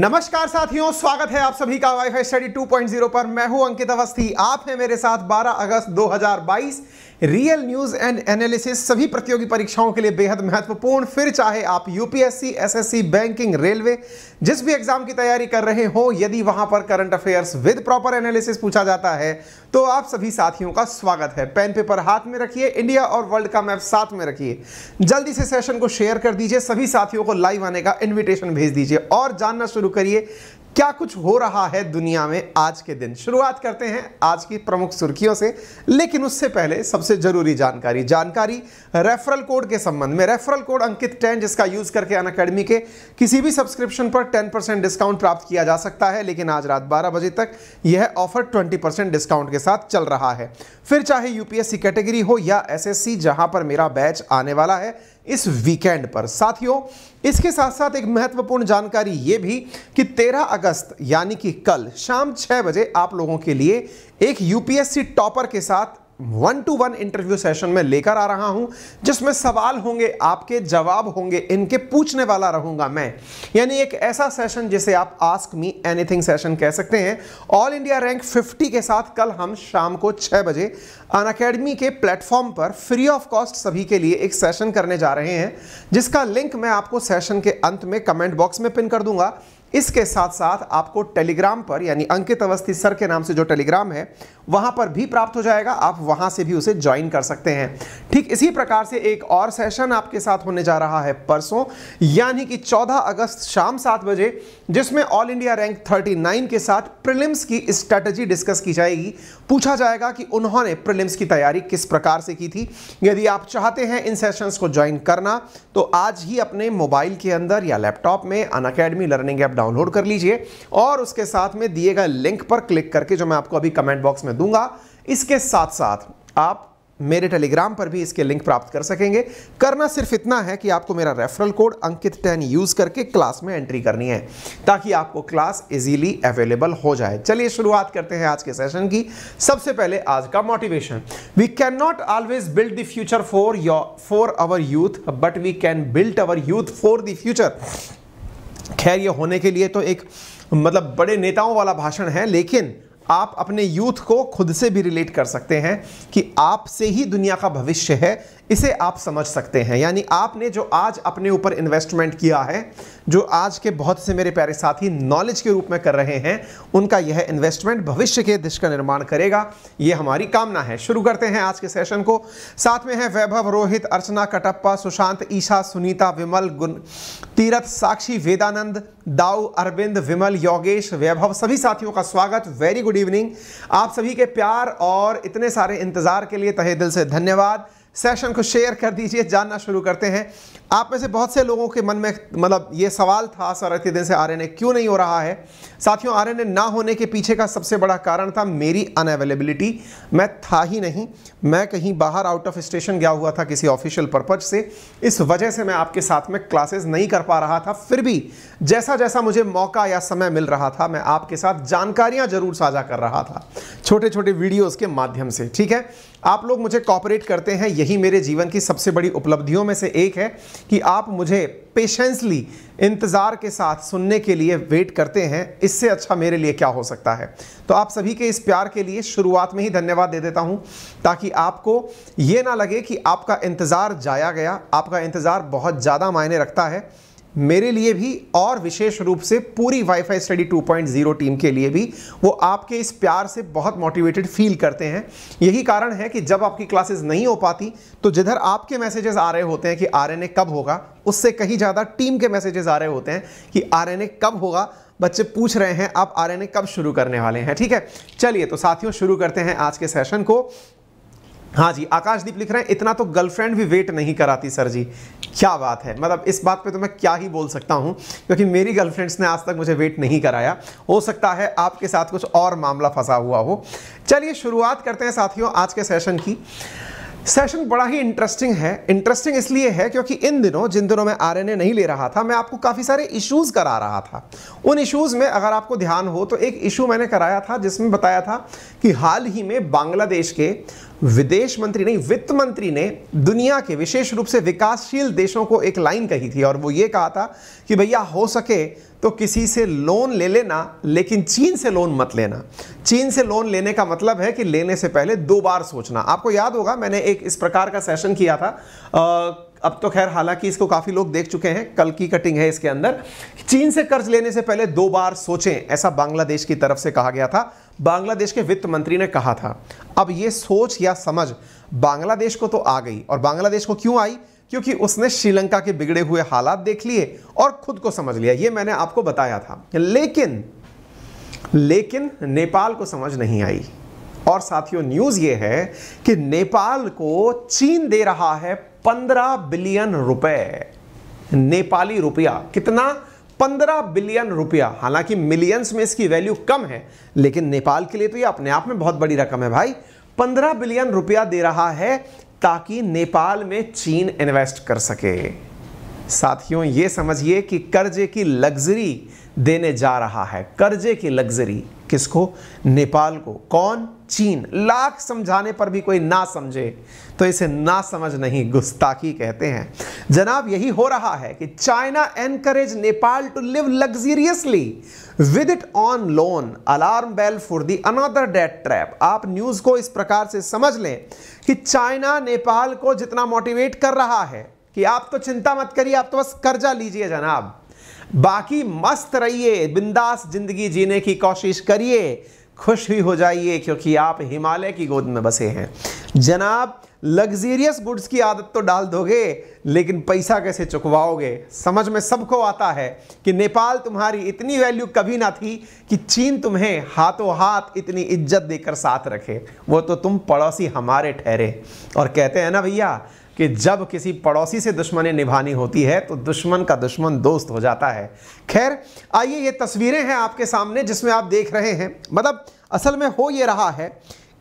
नमस्कार साथियों स्वागत है आप सभी का वाईफाई स्टडी 2.0 पर मैं हूं अंकित अवस्थी आप हैं मेरे साथ 12 अगस्त 2022 रियल न्यूज एंड एनालिसिस सभी प्रतियोगी परीक्षाओं के लिए बेहद महत्वपूर्ण फिर चाहे आप यूपीएससी एसएससी बैंकिंग रेलवे जिस भी एग्जाम की तैयारी कर रहे हो यदि वहां पर current affairs with proper analysis पूछा जाता है तो आप सभी साथियों का स्वागत है पेन पेपर हाथ में रखिए इंडिया और वर्ल्ड का मैप साथ में रखिए जल्दी से सेशन को शेयर कर दीजिए सभी साथियों को लाइव आने का इन्विटेशन भेज दीजिए और जानना शुरू करिए क्या कुछ हो रहा है दुनिया में आज के दिन शुरुआत करते हैं आज की प्रमुख सुर्खियों से लेकिन उससे पहले सबसे जरूरी जानकारी जानकारी रेफरल कोड के संबंध में रेफरल कोड अंकित टेन जिसका यूज करके अन अकेडमी के किसी भी सब्सक्रिप्शन पर 10 परसेंट डिस्काउंट प्राप्त किया जा सकता है लेकिन आज रात 12 बजे तक यह ऑफर ट्वेंटी परसेंट डिस्काउंट के साथ चल रहा है फिर चाहे यूपीएससी कैटेगरी हो या एस जहां पर मेरा बैच आने वाला है इस वीकेंड पर साथियों इसके साथ साथ एक महत्वपूर्ण जानकारी ये भी कि 13 अगस्त यानी कि कल शाम 6 बजे आप लोगों के लिए एक यूपीएससी टॉपर के साथ one to one interview session में लेकर आ रहा हूं जिसमें सवाल होंगे आपके जवाब होंगे इनके पूछने वाला रहूंगा मैं यानी एक ऐसा सेशन जिसे आप आस्क मी एनीथिंग सेशन कह सकते हैं ऑल इंडिया रैंक 50 के साथ कल हम शाम को 6 बजे अन अकेडमी के प्लेटफॉर्म पर फ्री ऑफ कॉस्ट सभी के लिए एक सेशन करने जा रहे हैं जिसका लिंक मैं आपको सेशन के अंत में कमेंट बॉक्स में पिन कर दूंगा इसके साथ साथ आपको टेलीग्राम पर यानी अंकित अवस्थी सर के नाम से जो टेलीग्राम है वहां पर भी प्राप्त हो जाएगा आप वहां से भी उसे ज्वाइन कर सकते हैं ठीक इसी प्रकार से एक और सेशन आपके साथ होने जा रहा है परसों यानी कि 14 अगस्त शाम सात बजे जिसमें ऑल इंडिया रैंक 39 के साथ प्रिलिम्स की स्ट्रेटजी डिस्कस की जाएगी पूछा जाएगा कि उन्होंने प्रिलिम्स की तैयारी किस प्रकार से की थी यदि आप चाहते हैं इन सेशन को ज्वाइन करना तो आज ही अपने मोबाइल के अंदर या लैपटॉप में अन लर्निंग डाउन डाउनलोड कर लीजिए और उसके साथ में दिए गए लिंक पर क्लिक करके जो मैं आपको अभी कमेंट बॉक्स में दूंगा इसके साथ साथ आप मेरे टेलीग्राम पर भी इसके लिंक प्राप्त कर सकेंगे करना सिर्फ इतना है कि आपको मेरा referral code Ankit ten use करके क्लास में एंट्री करनी है ताकि आपको क्लास इजीली अवेलेबल हो जाए चलिए शुरुआत करते हैं आज के सेशन की सबसे पहले आज का motivation we can not always build the future for your for our youth but we can build our youth for the future खैर ये होने के लिए तो एक मतलब बड़े नेताओं वाला भाषण है लेकिन आप अपने यूथ को खुद से भी रिलेट कर सकते हैं कि आपसे ही दुनिया का भविष्य है इसे आप समझ सकते हैं यानी आपने जो आज अपने ऊपर इन्वेस्टमेंट किया है जो आज के बहुत से मेरे प्यारे साथी नॉलेज के रूप में कर रहे हैं उनका यह इन्वेस्टमेंट भविष्य के दिश का निर्माण करेगा ये हमारी कामना है शुरू करते हैं आज के सेशन को साथ में है वैभव रोहित अर्चना कटप्पा सुशांत ईशा सुनीता विमल गुण तीरथ साक्षी वेदानंद दाऊ अरविंद विमल योगेश वैभव सभी साथियों का स्वागत वेरी गुड इवनिंग आप सभी के प्यार और इतने सारे इंतज़ार के लिए तहे दिल से धन्यवाद सेशन को शेयर कर दीजिए जानना शुरू करते हैं आप में से बहुत से लोगों के मन में मतलब ये सवाल था सर इतने दिन से आरएनए क्यों नहीं हो रहा है साथियों आरएनए ना होने के पीछे का सबसे बड़ा कारण था मेरी अनअवेलेबिलिटी मैं था ही नहीं मैं कहीं बाहर आउट ऑफ स्टेशन गया हुआ था किसी ऑफिशियल पर्पज से इस वजह से मैं आपके साथ में क्लासेस नहीं कर पा रहा था फिर भी जैसा जैसा मुझे मौका या समय मिल रहा था मैं आपके साथ जानकारियां जरूर साझा कर रहा था छोटे छोटे वीडियोज़ के माध्यम से ठीक है आप लोग मुझे कॉपरेट करते हैं यही मेरे जीवन की सबसे बड़ी उपलब्धियों में से एक है कि आप मुझे पेशेंसली इंतज़ार के साथ सुनने के लिए वेट करते हैं इससे अच्छा मेरे लिए क्या हो सकता है तो आप सभी के इस प्यार के लिए शुरुआत में ही धन्यवाद दे देता हूं ताकि आपको ये ना लगे कि आपका इंतज़ार जाया गया आपका इंतज़ार बहुत ज़्यादा मायने रखता है मेरे लिए भी और विशेष रूप से पूरी वाईफाई स्टडी 2.0 टीम के लिए भी वो आपके इस प्यार से बहुत मोटिवेटेड फील करते हैं यही कारण है कि जब आपकी क्लासेस नहीं हो पाती तो जिधर आपके मैसेजेस आ रहे होते हैं कि आर कब होगा उससे कहीं ज़्यादा टीम के मैसेजेस आ रहे होते हैं कि आर कब होगा बच्चे पूछ रहे हैं आप आर कब शुरू करने वाले हैं ठीक है चलिए तो साथियों शुरू करते हैं आज के सेशन को हाँ जी आकाशदीप लिख रहे हैं इतना तो गर्लफ्रेंड भी वेट नहीं कराती सर जी क्या बात है मतलब इस बात पे तो मैं क्या ही बोल सकता हूँ क्योंकि मेरी गर्लफ्रेंड्स ने आज तक मुझे वेट नहीं कराया हो सकता है आपके साथ कुछ और मामला फंसा हुआ हो चलिए शुरुआत करते हैं साथियों आज के सेशन की सेशन बड़ा ही इंटरेस्टिंग है इंटरेस्टिंग इसलिए है क्योंकि इन दिनों जिन दिनों मैं आर नहीं ले रहा था मैं आपको काफ़ी सारे इश्यूज़ करा रहा था उन इश्यूज़ में अगर आपको ध्यान हो तो एक इशू मैंने कराया था जिसमें बताया था कि हाल ही में बांग्लादेश के विदेश मंत्री नहीं वित्त मंत्री ने दुनिया के विशेष रूप से विकासशील देशों को एक लाइन कही थी और वो ये कहा था कि भैया हो सके तो किसी से लोन ले लेना लेकिन चीन से लोन मत लेना चीन से लोन लेने का मतलब है कि लेने से पहले दो बार सोचना आपको याद होगा मैंने एक इस प्रकार का सेशन किया था आ, अब तो खैर हालांकि इसको काफी लोग देख चुके हैं कल की कटिंग है इसके अंदर चीन से कर्ज लेने से पहले दो बार सोचें ऐसा बांग्लादेश की तरफ से कहा गया था बांग्लादेश के वित्त मंत्री ने कहा था अब ये सोच या समझ बांग्लादेश को तो आ गई और बांग्लादेश को क्यों आई क्योंकि उसने श्रीलंका के बिगड़े हुए हालात देख लिए और खुद को समझ लिया ये मैंने आपको बताया था लेकिन लेकिन नेपाल को समझ नहीं आई और साथियों न्यूज ये है कि नेपाल को चीन दे रहा है पंद्रह बिलियन रुपए नेपाली रुपया कितना पंद्रह बिलियन रुपया हालांकि मिलियंस में इसकी वैल्यू कम है लेकिन नेपाल के लिए तो ये अपने आप में बहुत बड़ी रकम है भाई पंद्रह बिलियन रुपया दे रहा है ताकि नेपाल में चीन इन्वेस्ट कर सके साथियों ये समझिए कि कर्जे की लग्जरी देने जा रहा है कर्जे की लग्जरी किसको नेपाल को कौन चीन लाख समझाने पर भी कोई ना समझे तो इसे ना समझ नहीं गुस्ताखी कहते हैं जनाब यही हो रहा है कि China encourage Nepal to live luxuriously with it on loan alarm bell for the another debt trap आप न्यूज़ को इस प्रकार से समझ लें कि चाइना नेपाल को जितना मोटिवेट कर रहा है कि आप तो चिंता मत करिए आप तो बस कर्जा लीजिए जनाब बाकी मस्त रहिए बिंदास जिंदगी जीने की कोशिश करिए खुश भी हो जाइए क्योंकि आप हिमालय की गोद में बसे हैं जनाब लग्जीरियस गुड्स की आदत तो डाल दोगे लेकिन पैसा कैसे चुकवाओगे समझ में सबको आता है कि नेपाल तुम्हारी इतनी वैल्यू कभी ना थी कि चीन तुम्हें हाथों हाथ इतनी इज्जत देकर साथ रखे वो तो तुम पड़ोसी हमारे ठहरे और कहते हैं ना भैया कि जब किसी पड़ोसी से दुश्मनी निभानी होती है तो दुश्मन का दुश्मन दोस्त हो जाता है खैर आइए ये तस्वीरें हैं आपके सामने जिसमें आप देख रहे हैं मतलब असल में हो ये रहा है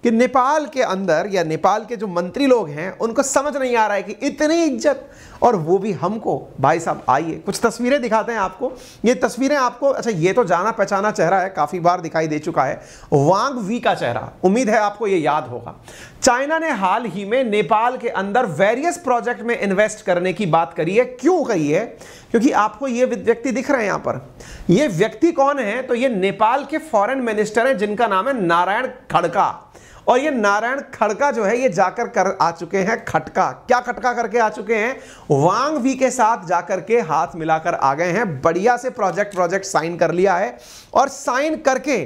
कि नेपाल के अंदर या नेपाल के जो मंत्री लोग हैं उनको समझ नहीं आ रहा है कि इतनी इज्जत और वो भी हमको भाई साहब आइए कुछ तस्वीरें दिखाते हैं आपको ये तस्वीरें आपको अच्छा ये तो जाना पहचाना चेहरा है काफ़ी बार दिखाई दे चुका है वांग वी का चेहरा उम्मीद है आपको ये याद होगा चाइना ने हाल ही में नेपाल के अंदर वेरियस प्रोजेक्ट में इन्वेस्ट करने की बात करी है क्यों कही है क्योंकि आपको ये व्यक्ति दिख रहे हैं यहां पर ये व्यक्ति कौन है तो ये नेपाल के फॉरेन मिनिस्टर हैं जिनका नाम है नारायण खड़का और ये नारायण खड़का जो है ये जाकर कर आ चुके हैं खटका क्या खटका करके आ चुके हैं वांग वी के साथ जाकर के हाथ मिलाकर आ गए हैं बढ़िया से प्रोजेक्ट प्रोजेक्ट साइन कर लिया है और साइन करके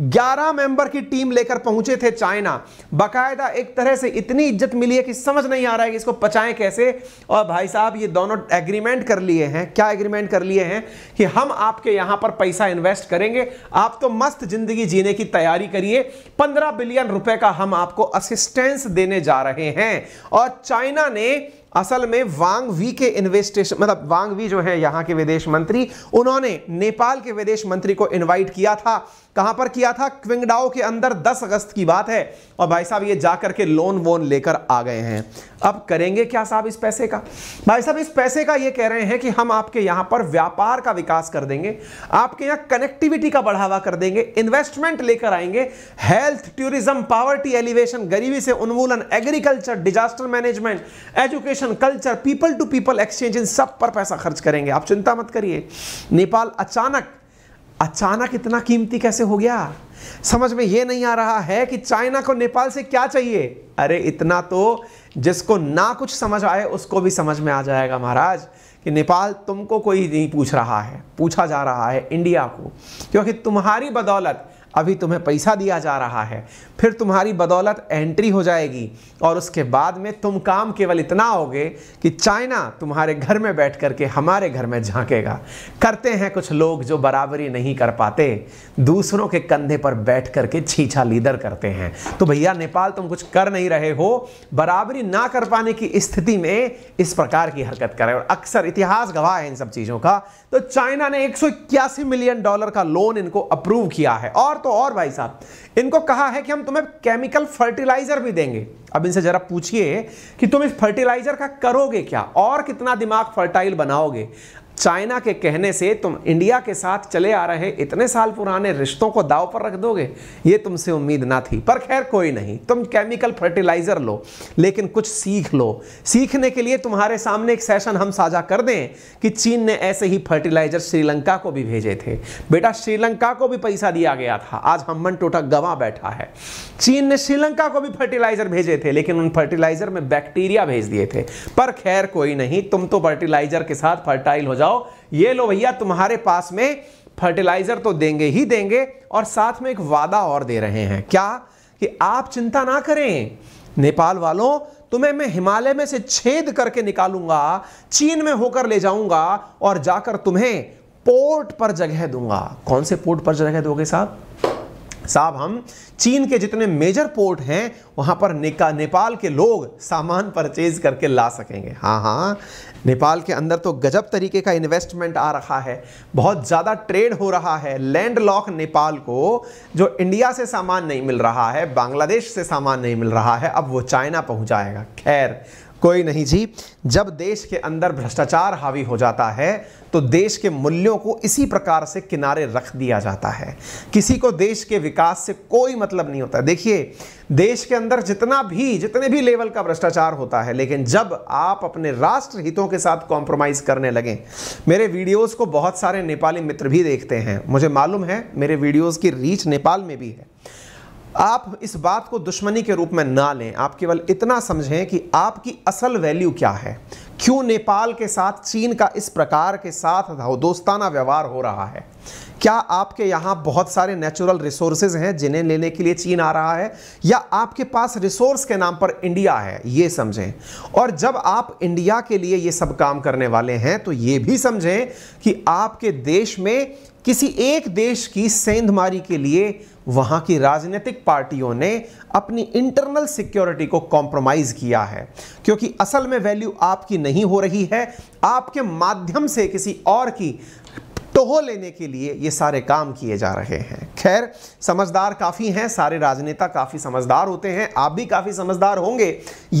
11 मेंबर की टीम लेकर पहुंचे थे चाइना बाकायदा एक तरह से इतनी इज्जत मिली है कि समझ नहीं आ रहा है कि इसको पचाएं कैसे और भाई साहब ये दोनों एग्रीमेंट कर लिए हैं क्या एग्रीमेंट कर लिए हैं कि हम आपके यहां पर पैसा इन्वेस्ट करेंगे आप तो मस्त जिंदगी जीने की तैयारी करिए पंद्रह बिलियन रुपए का हम आपको असिस्टेंस देने जा रहे हैं और चाइना ने असल में वांग वी के इन्वेस्टेशन मतलब वांग वी जो है यहाँ के विदेश मंत्री उन्होंने नेपाल के विदेश मंत्री को इनवाइट किया था कहां पर किया था क्विंगडाओ के अंदर 10 अगस्त की बात है और भाई साहब ये जाकर के लोन वोन लेकर आ गए हैं अब करेंगे क्या साहब इस पैसे का भाई साहब इस पैसे का ये कह रहे हैं कि हम आपके यहां पर व्यापार का विकास कर देंगे आपके यहां कनेक्टिविटी का बढ़ावा कर देंगे इन्वेस्टमेंट लेकर आएंगे हेल्थ टूरिज्म पावर्टी एलिवेशन गरीबी से उन्मूलन agriculture disaster management education education culture people to people exchange इन सब पर पैसा खर्च करेंगे आप चिंता मत करिए नेपाल अचानक अचानक इतना कीमती कैसे हो गया समझ में यह नहीं आ रहा है कि चाइना को नेपाल से क्या चाहिए अरे इतना तो जिसको ना कुछ समझ आए उसको भी समझ में आ जाएगा महाराज कि नेपाल तुमको कोई नहीं पूछ रहा है पूछा जा रहा है इंडिया को क्योंकि तुम्हारी बदौलत अभी तुम्हें पैसा दिया जा रहा है फिर तुम्हारी बदौलत एंट्री हो जाएगी और उसके बाद में तुम काम केवल इतना होगे कि चाइना तुम्हारे घर में बैठ करके हमारे घर में झांकेगा करते हैं कुछ लोग जो बराबरी नहीं कर पाते दूसरों के कंधे पर बैठ करके छीछा लीडर करते हैं तो भैया नेपाल तुम कुछ कर नहीं रहे हो बराबरी ना कर पाने की स्थिति में इस प्रकार की हरकत करें और अक्सर इतिहास गवाह है इन सब चीज़ों का तो चाइना ने एक मिलियन डॉलर का लोन इनको अप्रूव किया है और तो और भाई साहब इनको कहा है कि हम तुम्हें केमिकल फर्टिलाइजर भी देंगे अब इनसे जरा पूछिए कि तुम इस फर्टिलाइजर का करोगे क्या और कितना दिमाग फर्टाइल बनाओगे चाइना के कहने से तुम इंडिया के साथ चले आ रहे इतने साल पुराने रिश्तों को दाव पर रख दोगे ये तुमसे उम्मीद ना थी पर खैर कोई नहीं तुम केमिकल फर्टिलाइज़र लो लेकिन कुछ सीख लो सीखने के लिए तुम्हारे सामने एक सेशन हम साझा कर दें कि चीन ने ऐसे ही फर्टिलाइज़र श्रीलंका को भी भेजे थे बेटा श्रीलंका को भी पैसा दिया गया था आज हम मन टोटा गंवा बैठा है चीन ने श्रीलंका को भी फर्टिलाइज़र भेजे थे लेकिन उन फर्टिलाइज़र में बैक्टीरिया भेज दिए थे पर खैर कोई नहीं तुम तो फर्टिलाइज़र के साथ फर्टाइल हो जाओ जाओ ये लो भैया तुम्हारे पास में फर्टिलाइजर तो देंगे ही देंगे और साथ में एक वादा और दे रहे हैं क्या कि आप चिंता ना करें नेपाल वालों तुम्हें मैं हिमालय में से छेद करके निकालूंगा चीन में होकर ले जाऊंगा और जाकर तुम्हें पोर्ट पर जगह दूंगा कौन से पोर्ट पर जगह दोगे साहब साहब हम चीन के जितने मेजर पोर्ट हैं वहाँ पर निका नेपाल के लोग सामान परचेज करके ला सकेंगे हाँ हाँ नेपाल के अंदर तो गजब तरीके का इन्वेस्टमेंट आ रहा है बहुत ज़्यादा ट्रेड हो रहा है लैंड लॉक नेपाल को जो इंडिया से सामान नहीं मिल रहा है बांग्लादेश से सामान नहीं मिल रहा है अब वो चाइना पहुंचाएगा खैर कोई नहीं जी जब देश के अंदर भ्रष्टाचार हावी हो जाता है तो देश के मूल्यों को इसी प्रकार से किनारे रख दिया जाता है किसी को देश के विकास से कोई मतलब नहीं होता देखिए देश के अंदर जितना भी जितने भी लेवल का भ्रष्टाचार होता है लेकिन जब आप अपने राष्ट्र हितों के साथ कॉम्प्रोमाइज़ करने लगे मेरे वीडियोस को बहुत सारे नेपाली मित्र भी देखते हैं मुझे मालूम है मेरे वीडियोस की रीच नेपाल में भी है आप इस बात को दुश्मनी के रूप में ना लें आप केवल इतना समझें कि आपकी असल वैल्यू क्या है क्यों नेपाल के साथ चीन का इस प्रकार के साथ दोस्ताना व्यवहार हो रहा है क्या आपके यहाँ बहुत सारे नेचुरल रिसोर्सेज हैं जिन्हें लेने के लिए चीन आ रहा है या आपके पास रिसोर्स के नाम पर इंडिया है ये समझें और जब आप इंडिया के लिए ये सब काम करने वाले हैं तो ये भी समझें कि आपके देश में किसी एक देश की सेंधमारी के लिए वहां की राजनीतिक पार्टियों ने अपनी इंटरनल सिक्योरिटी को कॉम्प्रोमाइज़ किया है क्योंकि असल में वैल्यू आपकी नहीं हो रही है आपके माध्यम से किसी और की टोहो लेने के लिए ये सारे काम किए जा रहे हैं खैर समझदार काफ़ी हैं सारे राजनेता काफ़ी समझदार होते हैं आप भी काफ़ी समझदार होंगे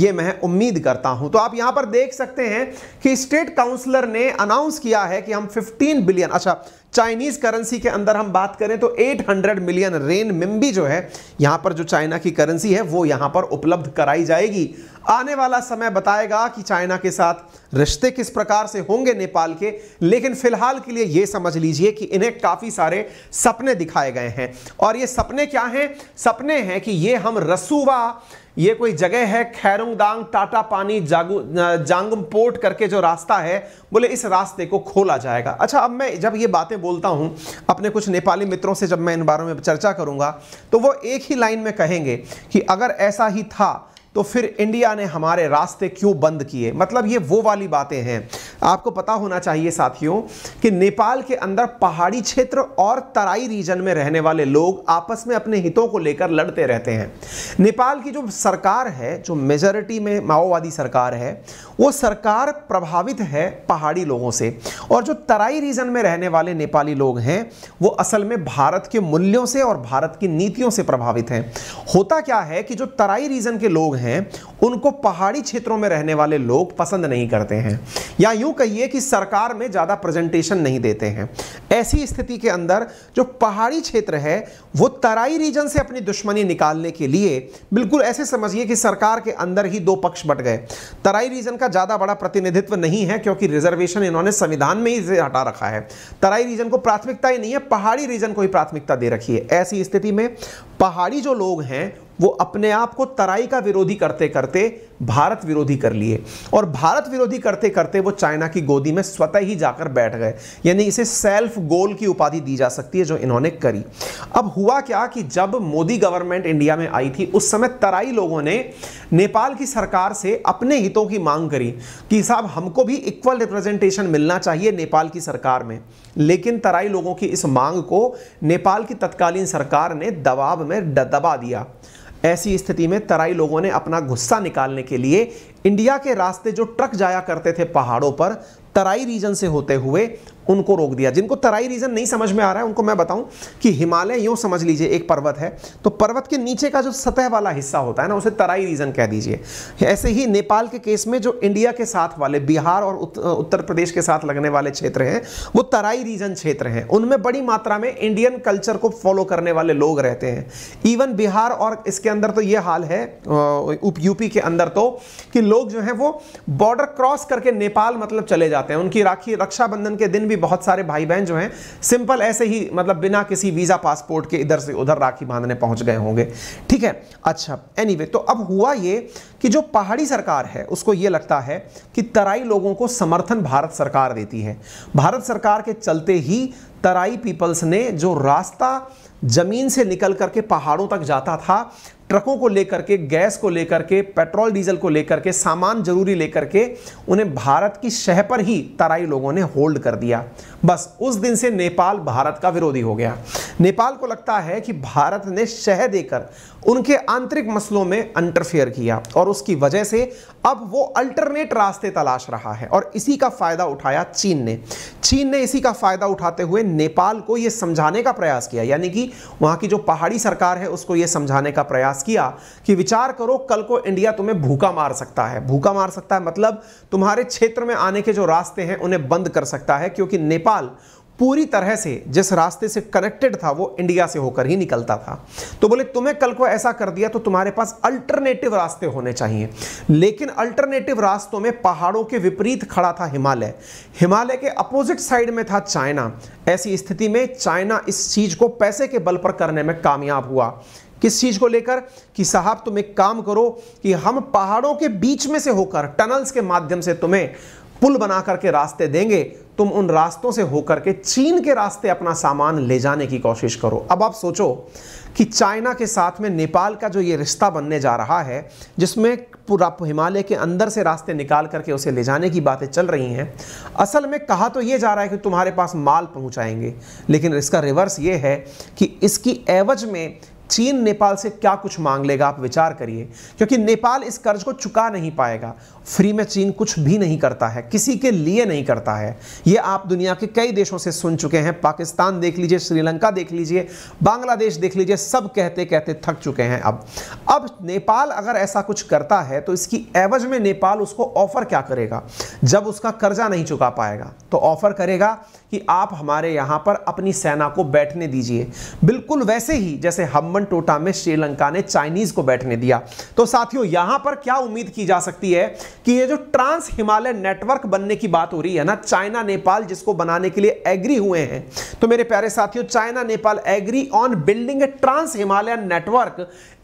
ये मैं उम्मीद करता हूं तो आप यहां पर देख सकते हैं कि स्टेट काउंसलर ने अनाउंस किया है कि हम 15 बिलियन अच्छा चाइनीज करेंसी के अंदर हम बात करें तो 800 मिलियन रेन मिम्बी जो है यहां पर जो चाइना की करेंसी है वो यहां पर उपलब्ध कराई जाएगी आने वाला समय बताएगा कि चाइना के साथ रिश्ते किस प्रकार से होंगे नेपाल के लेकिन फिलहाल के लिए ये समझ लीजिए कि इन्हें काफ़ी सारे सपने दिखाए गए हैं और ये सपने क्या हैं सपने हैं कि ये हम रसूवा ये कोई जगह है खैरुंगदांग टाटा पानी जागू जांगम पोर्ट करके जो रास्ता है बोले इस रास्ते को खोला जाएगा अच्छा अब मैं जब ये बातें बोलता हूँ अपने कुछ नेपाली मित्रों से जब मैं इन बारे में चर्चा करूँगा तो वो एक ही लाइन में कहेंगे कि अगर ऐसा ही था तो फिर इंडिया ने हमारे रास्ते क्यों बंद किए मतलब ये वो वाली बातें हैं आपको पता होना चाहिए साथियों कि नेपाल के अंदर पहाड़ी क्षेत्र और तराई रीजन में रहने वाले लोग आपस में अपने हितों को लेकर लड़ते रहते हैं नेपाल की जो सरकार है जो मेजॉरिटी में माओवादी सरकार है वो सरकार प्रभावित है पहाड़ी लोगों से और जो तराई रीजन में रहने वाले नेपाली लोग हैं वो असल में भारत के मूल्यों से और भारत की नीतियों से प्रभावित हैं होता क्या है कि जो तराई रीजन के लोग हैं हैं उनको पहाड़ी क्षेत्रों में रहने वाले लोग पसंद नहीं करते हैं या यूं कहिए कि सरकार में ज़्यादा प्रेजेंटेशन नहीं देते हैं ऐसी स्थिति के अंदर जो पहाड़ी क्षेत्र है वो तराई रीजन से अपनी दुश्मनी निकालने के लिए बिल्कुल ऐसे समझिए कि सरकार के अंदर ही दो पक्ष बट गए तराई रीजन का ज़्यादा बड़ा प्रतिनिधित्व नहीं है क्योंकि रिजर्वेशन इन्होंने संविधान में ही हटा रखा है तराई रीजन को प्राथमिकता ही नहीं है पहाड़ी रीजन को ही प्राथमिकता दे रखी है ऐसी स्थिति में पहाड़ी जो लोग हैं वो अपने आप को तराई का विरोधी करते करते भारत विरोधी कर लिए और भारत विरोधी करते करते वो चाइना की गोदी में स्वतः ही जाकर बैठ गए यानी इसे सेल्फ गोल की उपाधि दी जा सकती है जो इन्होंने करी अब हुआ क्या कि जब मोदी गवर्नमेंट इंडिया में आई थी उस समय तराई लोगों ने नेपाल की सरकार से अपने हितों की मांग करी कि साहब हमको भी इक्वल रिप्रेजेंटेशन मिलना चाहिए नेपाल की सरकार में लेकिन तराई लोगों की इस मांग को नेपाल की तत्कालीन सरकार ने दबाव में दबा दिया ऐसी स्थिति में तराई लोगों ने अपना गुस्सा निकालने के लिए इंडिया के रास्ते जो ट्रक जाया करते थे पहाड़ों पर तराई रीजन से होते हुए उनको रोक दिया जिनको तराई रीजन नहीं समझ में आ रहा है उनको मैं बताऊं कि हिमालय यूं समझ लीजिए एक पर्वत है तो पर्वत के नीचे का जो सतह वाला हिस्सा होता है ना उसे तराई रीजन कह दीजिए ऐसे ही नेपाल के केस में जो इंडिया के साथ वाले बिहार और उत, उत्तर प्रदेश के साथ लगने वाले क्षेत्र हैं वो तराई रीजन क्षेत्र हैं उनमें बड़ी मात्रा में इंडियन कल्चर को फॉलो करने वाले लोग रहते हैं इवन बिहार और इसके अंदर तो ये हाल है यूपी के अंदर तो कि लोग लोग जो है वो बॉर्डर क्रॉस करके नेपाल मतलब चले जाते हैं उनकी राखी रक्षाबंधन के दिन भी बहुत सारे भाई बहन जो हैं सिंपल ऐसे ही मतलब बिना किसी वीज़ा पासपोर्ट के इधर से उधर राखी बांधने पहुंच गए होंगे ठीक है अच्छा एनी anyway, तो अब हुआ ये कि जो पहाड़ी सरकार है उसको ये लगता है कि तराई लोगों को समर्थन भारत सरकार देती है भारत सरकार के चलते ही तराई पीपल्स ने जो रास्ता ज़मीन से निकल करके पहाड़ों तक जाता था ट्रकों को लेकर के गैस को लेकर के पेट्रोल डीजल को लेकर के सामान जरूरी लेकर के उन्हें भारत की शह पर ही तराई लोगों ने होल्ड कर दिया बस उस दिन से नेपाल भारत का विरोधी हो गया नेपाल को लगता है कि भारत ने शह देकर उनके आंतरिक मसलों में इंटरफेयर किया और उसकी वजह से अब वो अल्टरनेट रास्ते तलाश रहा है और इसी का फायदा उठाया चीन ने चीन ने इसी का फायदा उठाते हुए नेपाल को यह समझाने का प्रयास किया यानी कि वहां की जो पहाड़ी सरकार है उसको यह समझाने का प्रयास किया कि विचार करो कल को इंडिया तुम्हें भूखा मार सकता है भूखा मार सकता है मतलब तुम्हारे क्षेत्र में आने के जो रास्ते हैं उन्हें बंद कर सकता है क्योंकि नेपाल नेपाल पूरी तरह से जिस रास्ते से कनेक्टेड था वो इंडिया से होकर ही निकलता था तो बोले तुम्हें कल को ऐसा कर दिया तो तुम्हारे पास अल्टरनेटिव रास्ते होने चाहिए लेकिन अल्टरनेटिव रास्तों में पहाड़ों के विपरीत खड़ा था हिमालय हिमालय के अपोजिट साइड में था चाइना ऐसी स्थिति में चाइना इस चीज को पैसे के बल पर करने में कामयाब हुआ किस चीज को लेकर कि साहब तुम एक काम करो कि हम पहाड़ों के बीच में से होकर टनल्स के माध्यम से तुम्हें पुल बना करके रास्ते देंगे तुम उन रास्तों से होकर के चीन के रास्ते अपना सामान ले जाने की कोशिश करो अब आप सोचो कि चाइना के साथ में नेपाल का जो ये रिश्ता बनने जा रहा है जिसमें पूरा हिमालय के अंदर से रास्ते निकाल करके उसे ले जाने की बातें चल रही हैं असल में कहा तो ये जा रहा है कि तुम्हारे पास माल पहुंचाएंगे लेकिन इसका रिवर्स ये है कि इसकी एवज में चीन नेपाल से क्या कुछ मांग लेगा आप विचार करिए क्योंकि नेपाल इस कर्ज को चुका नहीं पाएगा फ्री में चीन कुछ भी नहीं करता है किसी के लिए नहीं करता है ये आप दुनिया के कई देशों से सुन चुके हैं पाकिस्तान देख लीजिए श्रीलंका देख लीजिए बांग्लादेश देख लीजिए सब कहते कहते थक चुके हैं अब अब नेपाल अगर ऐसा कुछ करता है तो इसकी एवज में नेपाल उसको ऑफर क्या करेगा जब उसका कर्जा नहीं चुका पाएगा तो ऑफर करेगा कि आप हमारे यहाँ पर अपनी सेना को बैठने दीजिए बिल्कुल वैसे ही जैसे हम्बन टोटा में श्रीलंका ने चाइनीज को बैठने दिया तो साथियों यहाँ पर क्या उम्मीद की जा सकती है कि ये जो ट्रांस हिमालय नेटवर्क बनने की बात हो रही है ना चाइना नेपाल जिसको बनाने के लिए एग्री हुए हैं तो मेरे प्यारे साथियों China Nepal agree on building a trans Himalaya network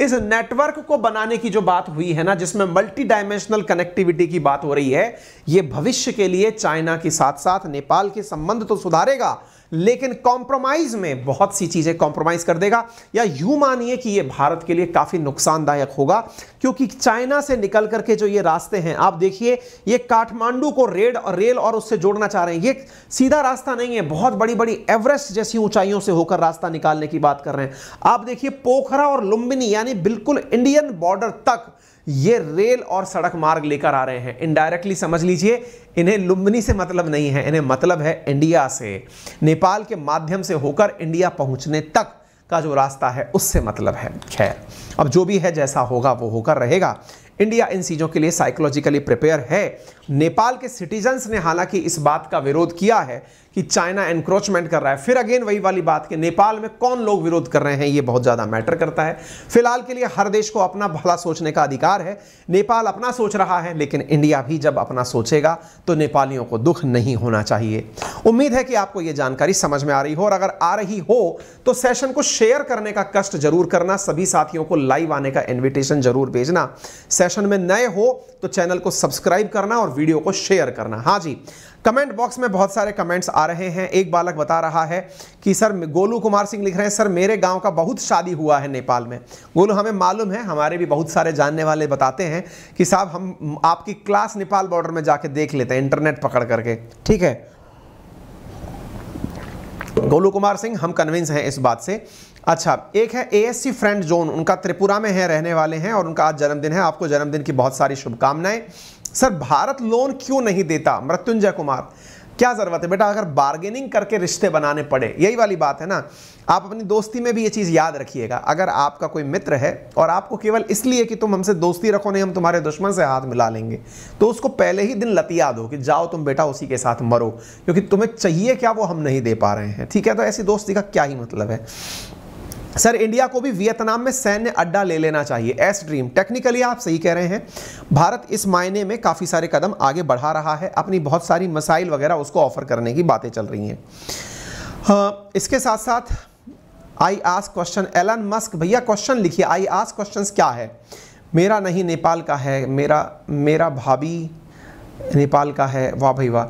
इस नेटवर्क को बनाने की जो बात हुई है ना जिसमें मल्टी डायमेंशनल कनेक्टिविटी की बात हो रही है ये भविष्य के लिए चाइना के साथ साथ नेपाल के संबंध तो सुधारेगा लेकिन कॉम्प्रोमाइज में बहुत सी चीजें कॉम्प्रोमाइज कर देगा या यूं मानिए कि यह भारत के लिए काफी नुकसानदायक होगा क्योंकि चाइना से निकल करके जो ये रास्ते हैं आप देखिए ये काठमांडू को रेड और रेल और उससे जोड़ना चाह रहे हैं ये सीधा रास्ता नहीं है बहुत बड़ी बड़ी एवरेस्ट जैसी ऊंचाइयों से होकर रास्ता निकालने की बात कर रहे हैं आप देखिए पोखरा और लुम्बिनी यानी बिल्कुल इंडियन बॉर्डर तक ये रेल और सड़क मार्ग लेकर आ रहे हैं इनडायरेक्टली समझ लीजिए इन्हें लुम्बनी से मतलब नहीं है इन्हें मतलब है इंडिया से नेपाल के माध्यम से होकर इंडिया पहुंचने तक का जो रास्ता है उससे मतलब है खैर अब जो भी है जैसा होगा वो होकर रहेगा इंडिया इन चीज़ों के लिए साइकोलॉजिकली प्रिपेयर है नेपाल के सिटीजन्स ने हालांकि इस बात का विरोध किया है कि चाइना एनक्रोचमेंट कर रहा है फिर अगेन वही वाली बात कि नेपाल में कौन लोग विरोध कर रहे हैं ये बहुत ज़्यादा मैटर करता है फिलहाल के लिए हर देश को अपना भला सोचने का अधिकार है नेपाल अपना सोच रहा है लेकिन इंडिया भी जब अपना सोचेगा तो नेपालियों को दुख नहीं होना चाहिए उम्मीद है कि आपको ये जानकारी समझ में आ रही हो और अगर आ रही हो तो सेशन को शेयर करने का कष्ट जरूर करना सभी साथियों को लाइव आने का इन्विटेशन जरूर भेजना सेशन में नए हो तो चैनल को सब्सक्राइब करना और वीडियो को शेयर करना हाँ जी कमेंट बॉक्स में बहुत सारे कमेंट्स आ रहे हैं एक बालक बता रहा है कि सर गोलू कुमार सिंह लिख रहे हैं सर मेरे गांव का बहुत शादी हुआ है नेपाल में गोलू हमें मालूम है हमारे भी बहुत सारे जानने वाले बताते हैं कि साहब हम आपकी क्लास नेपाल बॉर्डर में जाके देख लेते हैं इंटरनेट पकड़ करके ठीक है गोलू कुमार सिंह हम कन्विंस हैं इस बात से अच्छा एक है एएससी फ्रेंड जोन उनका त्रिपुरा में है रहने वाले हैं और उनका आज जन्मदिन है आपको जन्मदिन की बहुत सारी शुभकामनाएं सर भारत लोन क्यों नहीं देता मृत्युंजय कुमार क्या ज़रूरत है बेटा अगर बार्गेनिंग करके रिश्ते बनाने पड़े यही वाली बात है ना आप अपनी दोस्ती में भी ये चीज़ याद रखिएगा अगर आपका कोई मित्र है और आपको केवल इसलिए कि तुम हमसे दोस्ती रखो नहीं हम तुम्हारे दुश्मन से हाथ मिला लेंगे तो उसको पहले ही दिन लतिया दो कि जाओ तुम बेटा उसी के साथ मरो क्योंकि तुम्हें चाहिए क्या वो हम नहीं दे पा रहे हैं ठीक है तो ऐसी दोस्ती का क्या ही मतलब है सर इंडिया को भी वियतनाम में सैन्य अड्डा ले लेना चाहिए एस ड्रीम टेक्निकली आप सही कह रहे हैं भारत इस मायने में काफ़ी सारे कदम आगे बढ़ा रहा है अपनी बहुत सारी मसाइल वगैरह उसको ऑफर करने की बातें चल रही हैं हाँ, इसके साथ साथ आई आस क्वेश्चन एलन मस्क भैया क्वेश्चन लिखिए आई आस क्वेश्चन क्या है मेरा नहीं नेपाल का है मेरा मेरा भाभी नेपाल का है वाह भाई वाह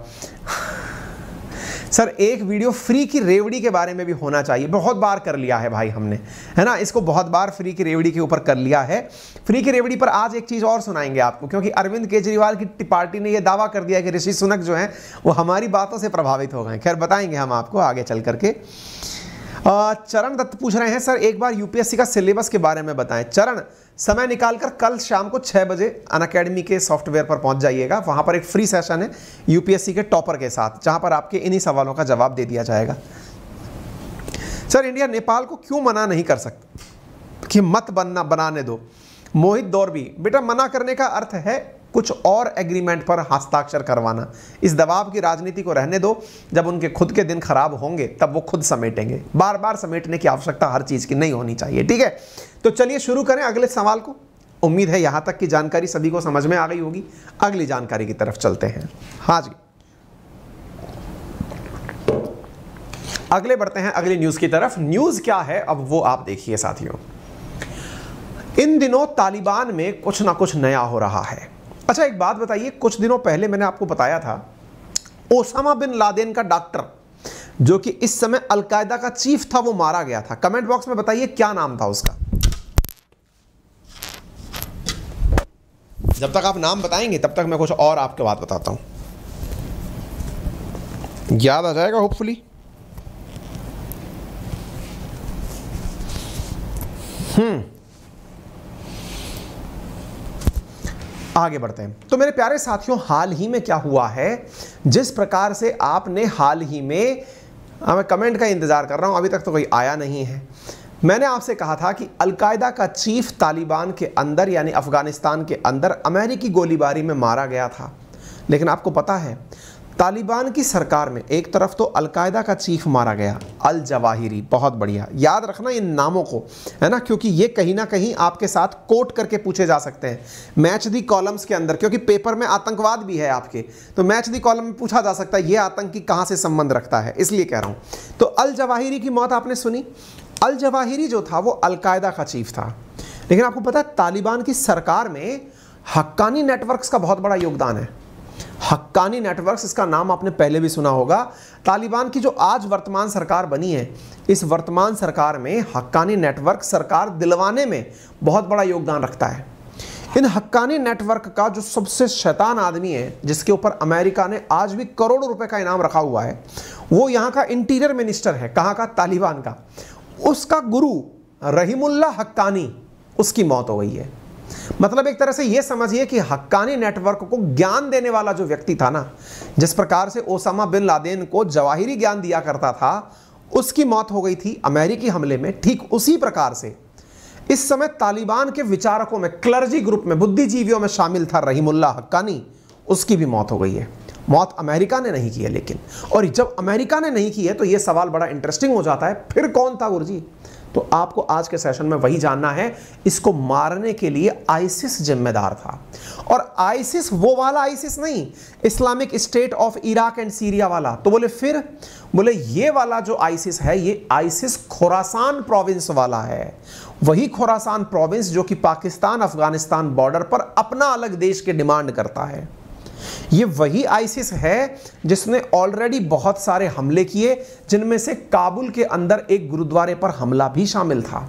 सर एक वीडियो फ्री की रेवड़ी के बारे में भी होना चाहिए बहुत बार कर लिया है भाई हमने है ना इसको बहुत बार फ्री की रेवड़ी के ऊपर कर लिया है फ्री की रेवड़ी पर आज एक चीज़ और सुनाएंगे आपको क्योंकि अरविंद केजरीवाल की पार्टी ने यह दावा कर दिया कि ऋषि सुनक जो है वो हमारी बातों से प्रभावित हो गए खैर बताएंगे हम आपको आगे चल करके चरण दत्त पूछ रहे हैं सर एक बार यूपीएससी का सिलेबस के बारे में बताएं चरण समय निकालकर कल शाम को छः बजे अन अकेडमी के सॉफ्टवेयर पर पहुंच जाइएगा वहां पर एक फ्री सेशन है यूपीएससी के टॉपर के साथ जहां पर आपके इन्हीं सवालों का जवाब दे दिया जाएगा सर इंडिया नेपाल को क्यों मना नहीं कर सकता कि मत बनना बनाने दो मोहित भी बेटा मना करने का अर्थ है कुछ और एग्रीमेंट पर हस्ताक्षर करवाना इस दबाव की राजनीति को रहने दो जब उनके खुद के दिन खराब होंगे तब वो खुद समेटेंगे बार बार समेटने की आवश्यकता हर चीज़ की नहीं होनी चाहिए ठीक है तो चलिए शुरू करें अगले सवाल को उम्मीद है यहां तक की जानकारी सभी को समझ में आ गई होगी अगली जानकारी की तरफ चलते हैं हाँ जी अगले बढ़ते हैं अगली न्यूज की तरफ न्यूज क्या है अब वो आप देखिए साथियों इन दिनों तालिबान में कुछ ना कुछ नया हो रहा है अच्छा एक बात बताइए कुछ दिनों पहले मैंने आपको बताया था ओसामा बिन लादेन का डॉक्टर जो कि इस समय अलकायदा का चीफ था वो मारा गया था कमेंट बॉक्स में बताइए क्या नाम था उसका जब तक आप नाम बताएंगे तब तक मैं कुछ और आपके बात बताता हूं याद आ जाएगा होपफुली हम्म आगे बढ़ते हैं तो मेरे प्यारे साथियों हाल ही में क्या हुआ है जिस प्रकार से आपने हाल ही में हाँ, मैं कमेंट का इंतज़ार कर रहा हूं अभी तक तो कोई आया नहीं है मैंने आपसे कहा था कि अलकायदा का चीफ तालिबान के अंदर यानी अफ़गानिस्तान के अंदर अमेरिकी गोलीबारी में मारा गया था लेकिन आपको पता है तालिबान की सरकार में एक तरफ तो अलकायदा का चीफ मारा गया अल जवाहिरी बहुत बढ़िया याद रखना इन नामों को है ना क्योंकि ये कहीं ना कहीं आपके साथ कोट करके पूछे जा सकते हैं मैच दी कॉलम्स के अंदर क्योंकि पेपर में आतंकवाद भी है आपके तो मैच दी कॉलम में पूछा जा सकता है ये आतंकी कहाँ से संबंध रखता है इसलिए कह रहा हूँ तो अल जवाहिरी की मौत आपने सुनी अल जवाहिरी जो था वो अलकायदा का चीफ था लेकिन आपको पता है तालिबान की सरकार में हक्कानी नेटवर्क्स का बहुत बड़ा योगदान है हक्कानी नेटवर्क्स इसका नाम आपने पहले भी सुना होगा तालिबान की जो आज वर्तमान सरकार बनी है इस वर्तमान सरकार में हक्कानी नेटवर्क सरकार दिलवाने में बहुत बड़ा योगदान रखता है इन हक्कानी नेटवर्क का जो सबसे शैतान आदमी है जिसके ऊपर अमेरिका ने आज भी करोड़ों रुपए का इनाम रखा हुआ है वो यहाँ का इंटीरियर मिनिस्टर है कहाँ का तालिबान का उसका गुरु रहीमुल्ला हक्कानी उसकी मौत हो गई है मतलब एक तरह से यह समझिए कि हक्कानी नेटवर्क को ज्ञान देने वाला जो व्यक्ति था ना जिस प्रकार से ओसामा बिन लादेन को जवाहिरी ज्ञान दिया करता था उसकी मौत हो गई थी अमेरिकी हमले में ठीक उसी प्रकार से इस समय तालिबान के विचारकों में क्लर्जी ग्रुप में बुद्धिजीवियों में शामिल था रहीमुल्ला हक्कानी उसकी भी मौत हो गई है मौत अमेरिका ने नहीं की है लेकिन और जब अमेरिका ने नहीं की है तो यह सवाल बड़ा इंटरेस्टिंग हो जाता है फिर कौन था गुरुजी तो आपको आज के सेशन में वही जानना है इसको मारने के लिए आइसिस जिम्मेदार था और आइसिस वो वाला आइसिस नहीं Islamic State of Iraq and Syria वाला तो बोले फिर बोले ये वाला जो आइसिस है ये आइसिस खोरासान प्रोविंस वाला है वही खोरासान प्रोविंस जो कि पाकिस्तान अफगानिस्तान बॉर्डर पर अपना अलग देश के डिमांड करता है ये वही आइसिस है जिसने ऑलरेडी बहुत सारे हमले किए जिनमें से काबुल के अंदर एक गुरुद्वारे पर हमला भी शामिल था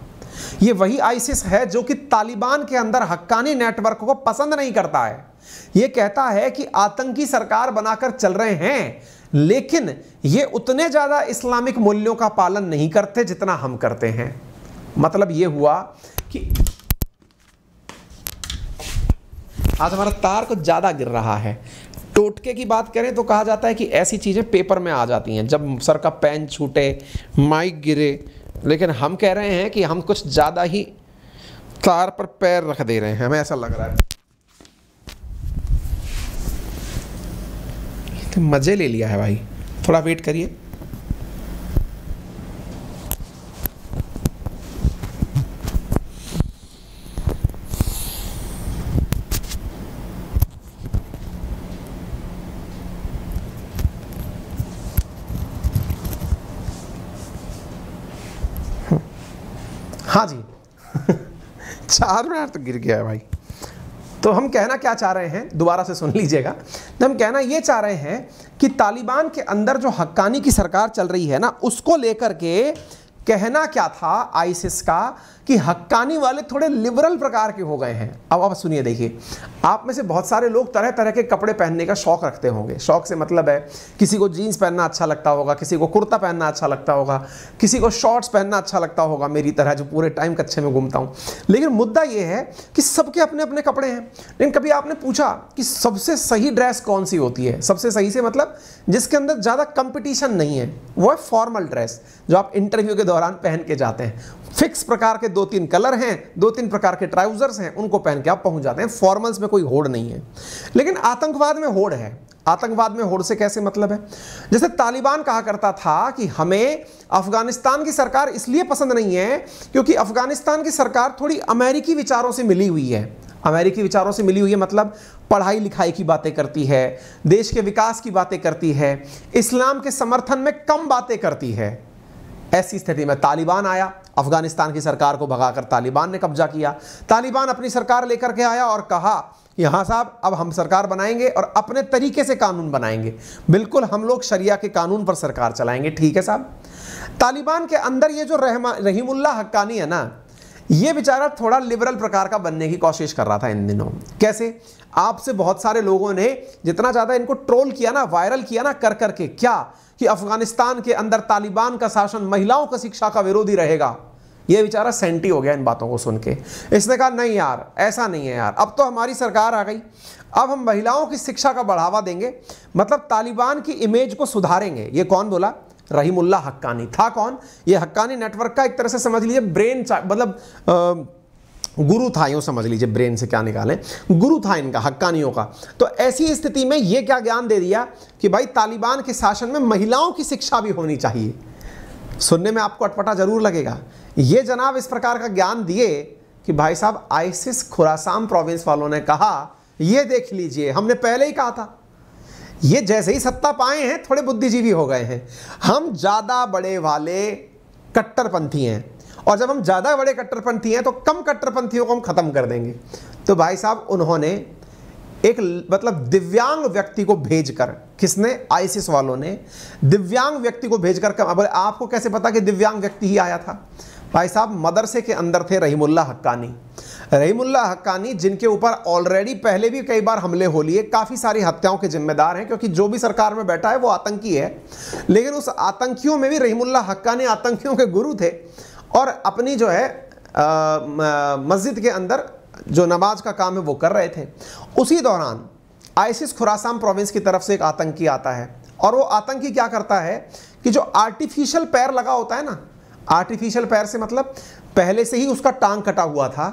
ये वही आइसिस है जो कि तालिबान के अंदर हक्कानी नेटवर्क को पसंद नहीं करता है ये कहता है कि आतंकी सरकार बनाकर चल रहे हैं लेकिन ये उतने ज़्यादा इस्लामिक मूल्यों का पालन नहीं करते जितना हम करते हैं मतलब ये हुआ कि आज हमारा तार कुछ ज़्यादा गिर रहा है टोटके की बात करें तो कहा जाता है कि ऐसी चीज़ें पेपर में आ जाती हैं जब सर का पेन छूटे माइक गिरे लेकिन हम कह रहे हैं कि हम कुछ ज़्यादा ही तार पर पैर रख दे रहे हैं हमें ऐसा लग रहा है तो मज़े ले लिया है भाई थोड़ा वेट करिए हाँ जी चार मिनट तो गिर गया है भाई तो हम कहना क्या चाह रहे हैं दोबारा से सुन लीजिएगा तो हम कहना ये चाह रहे हैं कि तालिबान के अंदर जो हक्कानी की सरकार चल रही है ना उसको लेकर के कहना क्या था आइसिस का कि हक्कानी वाले थोड़े लिबरल प्रकार के हो गए हैं अब आप सुनिए देखिए आप में से बहुत सारे लोग तरह तरह के कपड़े पहनने का शौक रखते होंगे शौक से मतलब है किसी को जीन्स पहनना अच्छा लगता होगा किसी को कुर्ता पहनना अच्छा लगता होगा किसी को शॉर्ट्स पहनना अच्छा लगता होगा मेरी तरह जो पूरे टाइम कच्छे में घूमता हूँ लेकिन मुद्दा ये है कि सबके अपने अपने कपड़े हैं लेकिन कभी आपने पूछा कि सबसे सही ड्रेस कौन सी होती है सबसे सही से मतलब जिसके अंदर ज़्यादा कंपटीशन नहीं है वो है फॉर्मल ड्रेस जो आप इंटरव्यू के दौरान पहन के जाते हैं फिक्स प्रकार के दो तीन कलर हैं दो तीन प्रकार के ट्राउजर्स हैं उनको पहन के आप पहुंच जाते हैं फॉर्मल्स में कोई होड़ नहीं है लेकिन आतंकवाद में होड़ है आतंकवाद में होड़ से कैसे मतलब है जैसे तालिबान कहा करता था कि हमें अफगानिस्तान की सरकार इसलिए पसंद नहीं है क्योंकि अफगानिस्तान की सरकार थोड़ी अमेरिकी विचारों से मिली हुई है अमेरिकी विचारों से मिली हुई है मतलब पढ़ाई लिखाई की बातें करती है देश के विकास की बातें करती है इस्लाम के समर्थन में कम बातें करती है ऐसी स्थिति में तालिबान आया अफगानिस्तान की सरकार को भगाकर तालिबान ने कब्जा किया तालिबान अपनी सरकार लेकर के आया और कहा कि हाँ साहब अब हम सरकार बनाएंगे और अपने तरीके से कानून बनाएंगे बिल्कुल हम लोग शरिया के कानून पर सरकार चलाएंगे ठीक है साहब तालिबान के अंदर ये जो रहमा रहीमुल्ला हक्कानी है ना ये बेचारा थोड़ा लिबरल प्रकार का बनने की कोशिश कर रहा था इन दिनों कैसे आपसे बहुत सारे लोगों ने जितना ज़्यादा इनको ट्रोल किया ना वायरल किया ना कर करके क्या कि अफगानिस्तान के अंदर तालिबान का शासन महिलाओं का शिक्षा का विरोधी रहेगा ये बेचारा सेंटी हो गया इन बातों को सुन के इसने कहा नहीं यार ऐसा नहीं है यार अब तो हमारी सरकार आ गई अब हम महिलाओं की शिक्षा का बढ़ावा देंगे मतलब तालिबान की इमेज को सुधारेंगे ये कौन बोला रहीमुल्ला हक्कानी था कौन ये हक्कानी नेटवर्क का एक तरह से समझ लीजिए ब्रेन मतलब गुरु था यूं समझ लीजिए ब्रेन से क्या निकालें गुरु था इनका हक्कानियों का तो ऐसी स्थिति में ये क्या ज्ञान दे दिया कि भाई तालिबान के शासन में महिलाओं की शिक्षा भी होनी चाहिए सुनने में आपको अटपटा जरूर लगेगा ये जनाब इस प्रकार का ज्ञान दिए कि भाई साहब आइसिस खुरासाम प्रोविंस वालों ने कहा ये देख लीजिए हमने पहले ही कहा था ये जैसे ही सत्ता पाए हैं थोड़े बुद्धिजीवी हो गए हैं हम ज़्यादा बड़े वाले कट्टरपंथी हैं और जब हम ज़्यादा बड़े कट्टरपंथी हैं तो कम कट्टरपंथियों को हम ख़त्म कर देंगे तो भाई साहब उन्होंने एक मतलब दिव्यांग व्यक्ति को भेजकर किसने आईसीएस वालों ने दिव्यांग व्यक्ति को भेजकर अब आपको कैसे पता कि दिव्यांग व्यक्ति ही आया था भाई साहब मदरसे के अंदर थे रहीमुल्ला हक्कानी रहीमुल्ला हक्कानी जिनके ऊपर ऑलरेडी पहले भी कई बार हमले हो लिए काफ़ी सारी हत्याओं के जिम्मेदार हैं क्योंकि जो भी सरकार में बैठा है वो आतंकी है लेकिन उस आतंकियों में भी रहीमुल्ला हक्कानी आतंकियों के गुरु थे और अपनी जो है मस्जिद के अंदर जो नमाज का काम है वो कर रहे थे उसी दौरान आइसिस खुरासान प्रोविंस की तरफ से एक आतंकी आता है और वो आतंकी क्या करता है कि जो आर्टिफिशियल पैर लगा होता है ना आर्टिफिशियल पैर से मतलब पहले से ही उसका टांग कटा हुआ था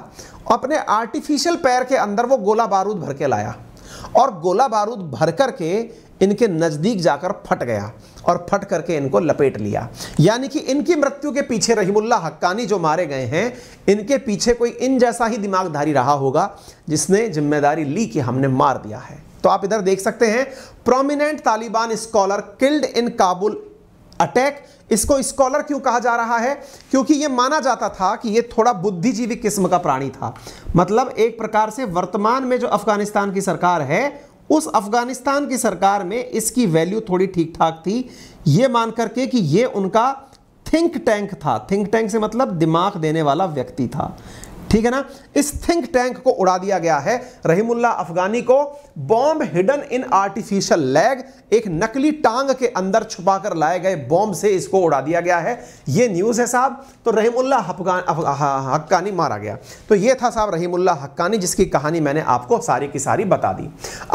अपने आर्टिफिशियल पैर के अंदर वो गोला बारूद भर के लाया और गोला बारूद भर करके इनके नज़दीक जाकर फट गया और फट करके इनको लपेट लिया यानी कि इनकी मृत्यु के पीछे रहीमुल्ला हक्कानी जो मारे गए हैं इनके पीछे कोई इन जैसा ही दिमागधारी रहा होगा जिसने जिम्मेदारी ली कि हमने मार दिया है तो आप इधर देख सकते हैं prominent Taliban scholar killed in Kabul attack इसको स्कॉलर क्यों कहा जा रहा है क्योंकि यह माना जाता था कि यह थोड़ा बुद्धिजीवी किस्म का प्राणी था मतलब एक प्रकार से वर्तमान में जो अफगानिस्तान की सरकार है उस अफगानिस्तान की सरकार में इसकी वैल्यू थोड़ी ठीक ठाक थी ये मान करके कि ये उनका थिंक टैंक था थिंक टैंक से मतलब दिमाग देने वाला व्यक्ति था ठीक है ना इस थिंक टैंक को उड़ा दिया गया है रहीमुल्ला अफगानी को bomb hidden in artificial leg एक नकली टांग के अंदर छुपाकर लाए गए बॉम्ब से इसको उड़ा दिया गया है ये न्यूज़ है साहब तो रहीमुल्ला हक्कानी मारा गया तो ये था साहब रहीमुल्ला हक्कानी जिसकी कहानी मैंने आपको सारी की सारी बता दी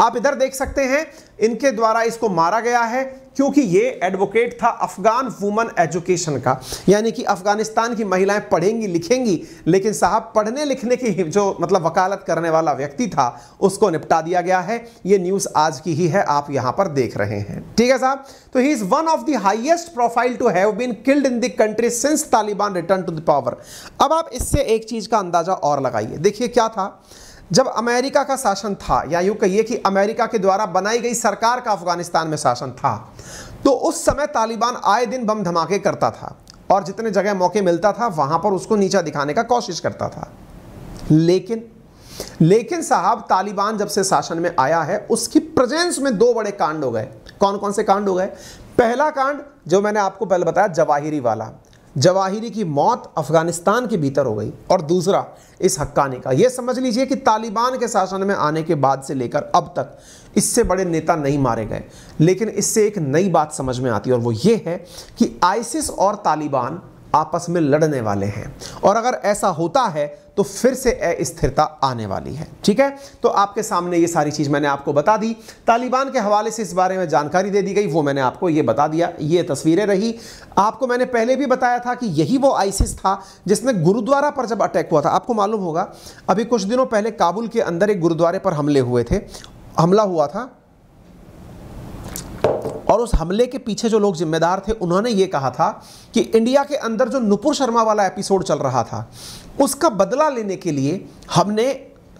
आप इधर देख सकते हैं इनके द्वारा इसको मारा गया है क्योंकि ये एडवोकेट था अफगान वुमन एजुकेशन का यानी कि अफगानिस्तान की महिलाएं पढ़ेंगी लिखेंगी लेकिन साहब पढ़ने लिखने की जो मतलब वकालत करने वाला व्यक्ति था उसको निपटा दिया गया है ये न्यूज़ आज की ही है आप यहां पर देख रहे हैं ठीक है साहब तो he is one of the highest profile to have been killed in the country since Taliban return to the power अब आप इससे एक चीज़ का अंदाज़ा और लगाइए देखिए क्या था जब अमेरिका का शासन था या यूं कहिए कि अमेरिका के द्वारा बनाई गई सरकार का अफगानिस्तान में शासन था तो उस समय तालिबान आए दिन बम धमाके करता था और जितने जगह मौके मिलता था वहां पर उसको नीचा दिखाने का कोशिश करता था लेकिन लेकिन साहब तालिबान जब से शासन में आया है उसकी प्रेजेंस में दो बड़े कांड हो गए कौन कौन से कांड हो गए पहला कांड जो मैंने आपको पहले बताया जवाहिरी वाला जवाहिरी की मौत अफगानिस्तान के भीतर हो गई और दूसरा इस हक्कानी का यह समझ लीजिए कि तालिबान के शासन में आने के बाद से लेकर अब तक इससे बड़े नेता नहीं मारे गए लेकिन इससे एक नई बात समझ में आती है और वो ये है कि आइसिस और तालिबान आपस में लड़ने वाले हैं और अगर ऐसा होता है तो फिर से अस्थिरता आने वाली है ठीक है तो आपके सामने ये सारी चीज़ मैंने आपको बता दी तालिबान के हवाले से इस बारे में जानकारी दे दी गई वो मैंने आपको ये बता दिया ये तस्वीरें रही आपको मैंने पहले भी बताया था कि यही वो आइसिस था जिसने गुरुद्वारा पर जब अटैक हुआ था आपको मालूम होगा अभी कुछ दिनों पहले काबुल के अंदर एक गुरुद्वारे पर हमले हुए थे हमला हुआ था और उस हमले के पीछे जो लोग जिम्मेदार थे उन्होंने ये कहा था कि इंडिया के अंदर जो नुपुर शर्मा वाला एपिसोड चल रहा था उसका बदला लेने के लिए हमने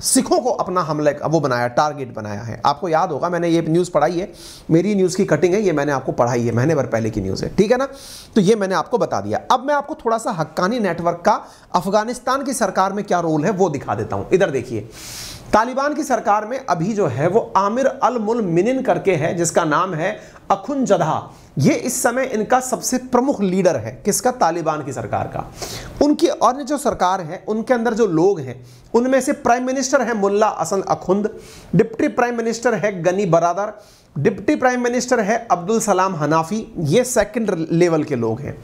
सिखों को अपना हमले वो बनाया टारगेट बनाया है आपको याद होगा मैंने ये न्यूज़ पढ़ाई है मेरी न्यूज़ की कटिंग है ये मैंने आपको पढ़ाई है महीने भर पहले की न्यूज़ है ठीक है ना तो ये मैंने आपको बता दिया अब मैं आपको थोड़ा सा हक्कानी नेटवर्क का अफगानिस्तान की सरकार में क्या रोल है वो दिखा देता हूँ इधर देखिए तालिबान की सरकार में अभी जो है वो आमिर अल मुल मिनिन करके है जिसका नाम है अखुन जदा ये इस समय इनका सबसे प्रमुख लीडर है किसका तालिबान की सरकार का उनकी और जो सरकार है उनके अंदर जो लोग हैं उनमें से प्राइम मिनिस्टर है मुल्ला असन अखुंद डिप्टी प्राइम मिनिस्टर है Ghani Baradar deputy prime minister है अब्दुल सलाम हनाफी ये सेकंड लेवल के लोग हैं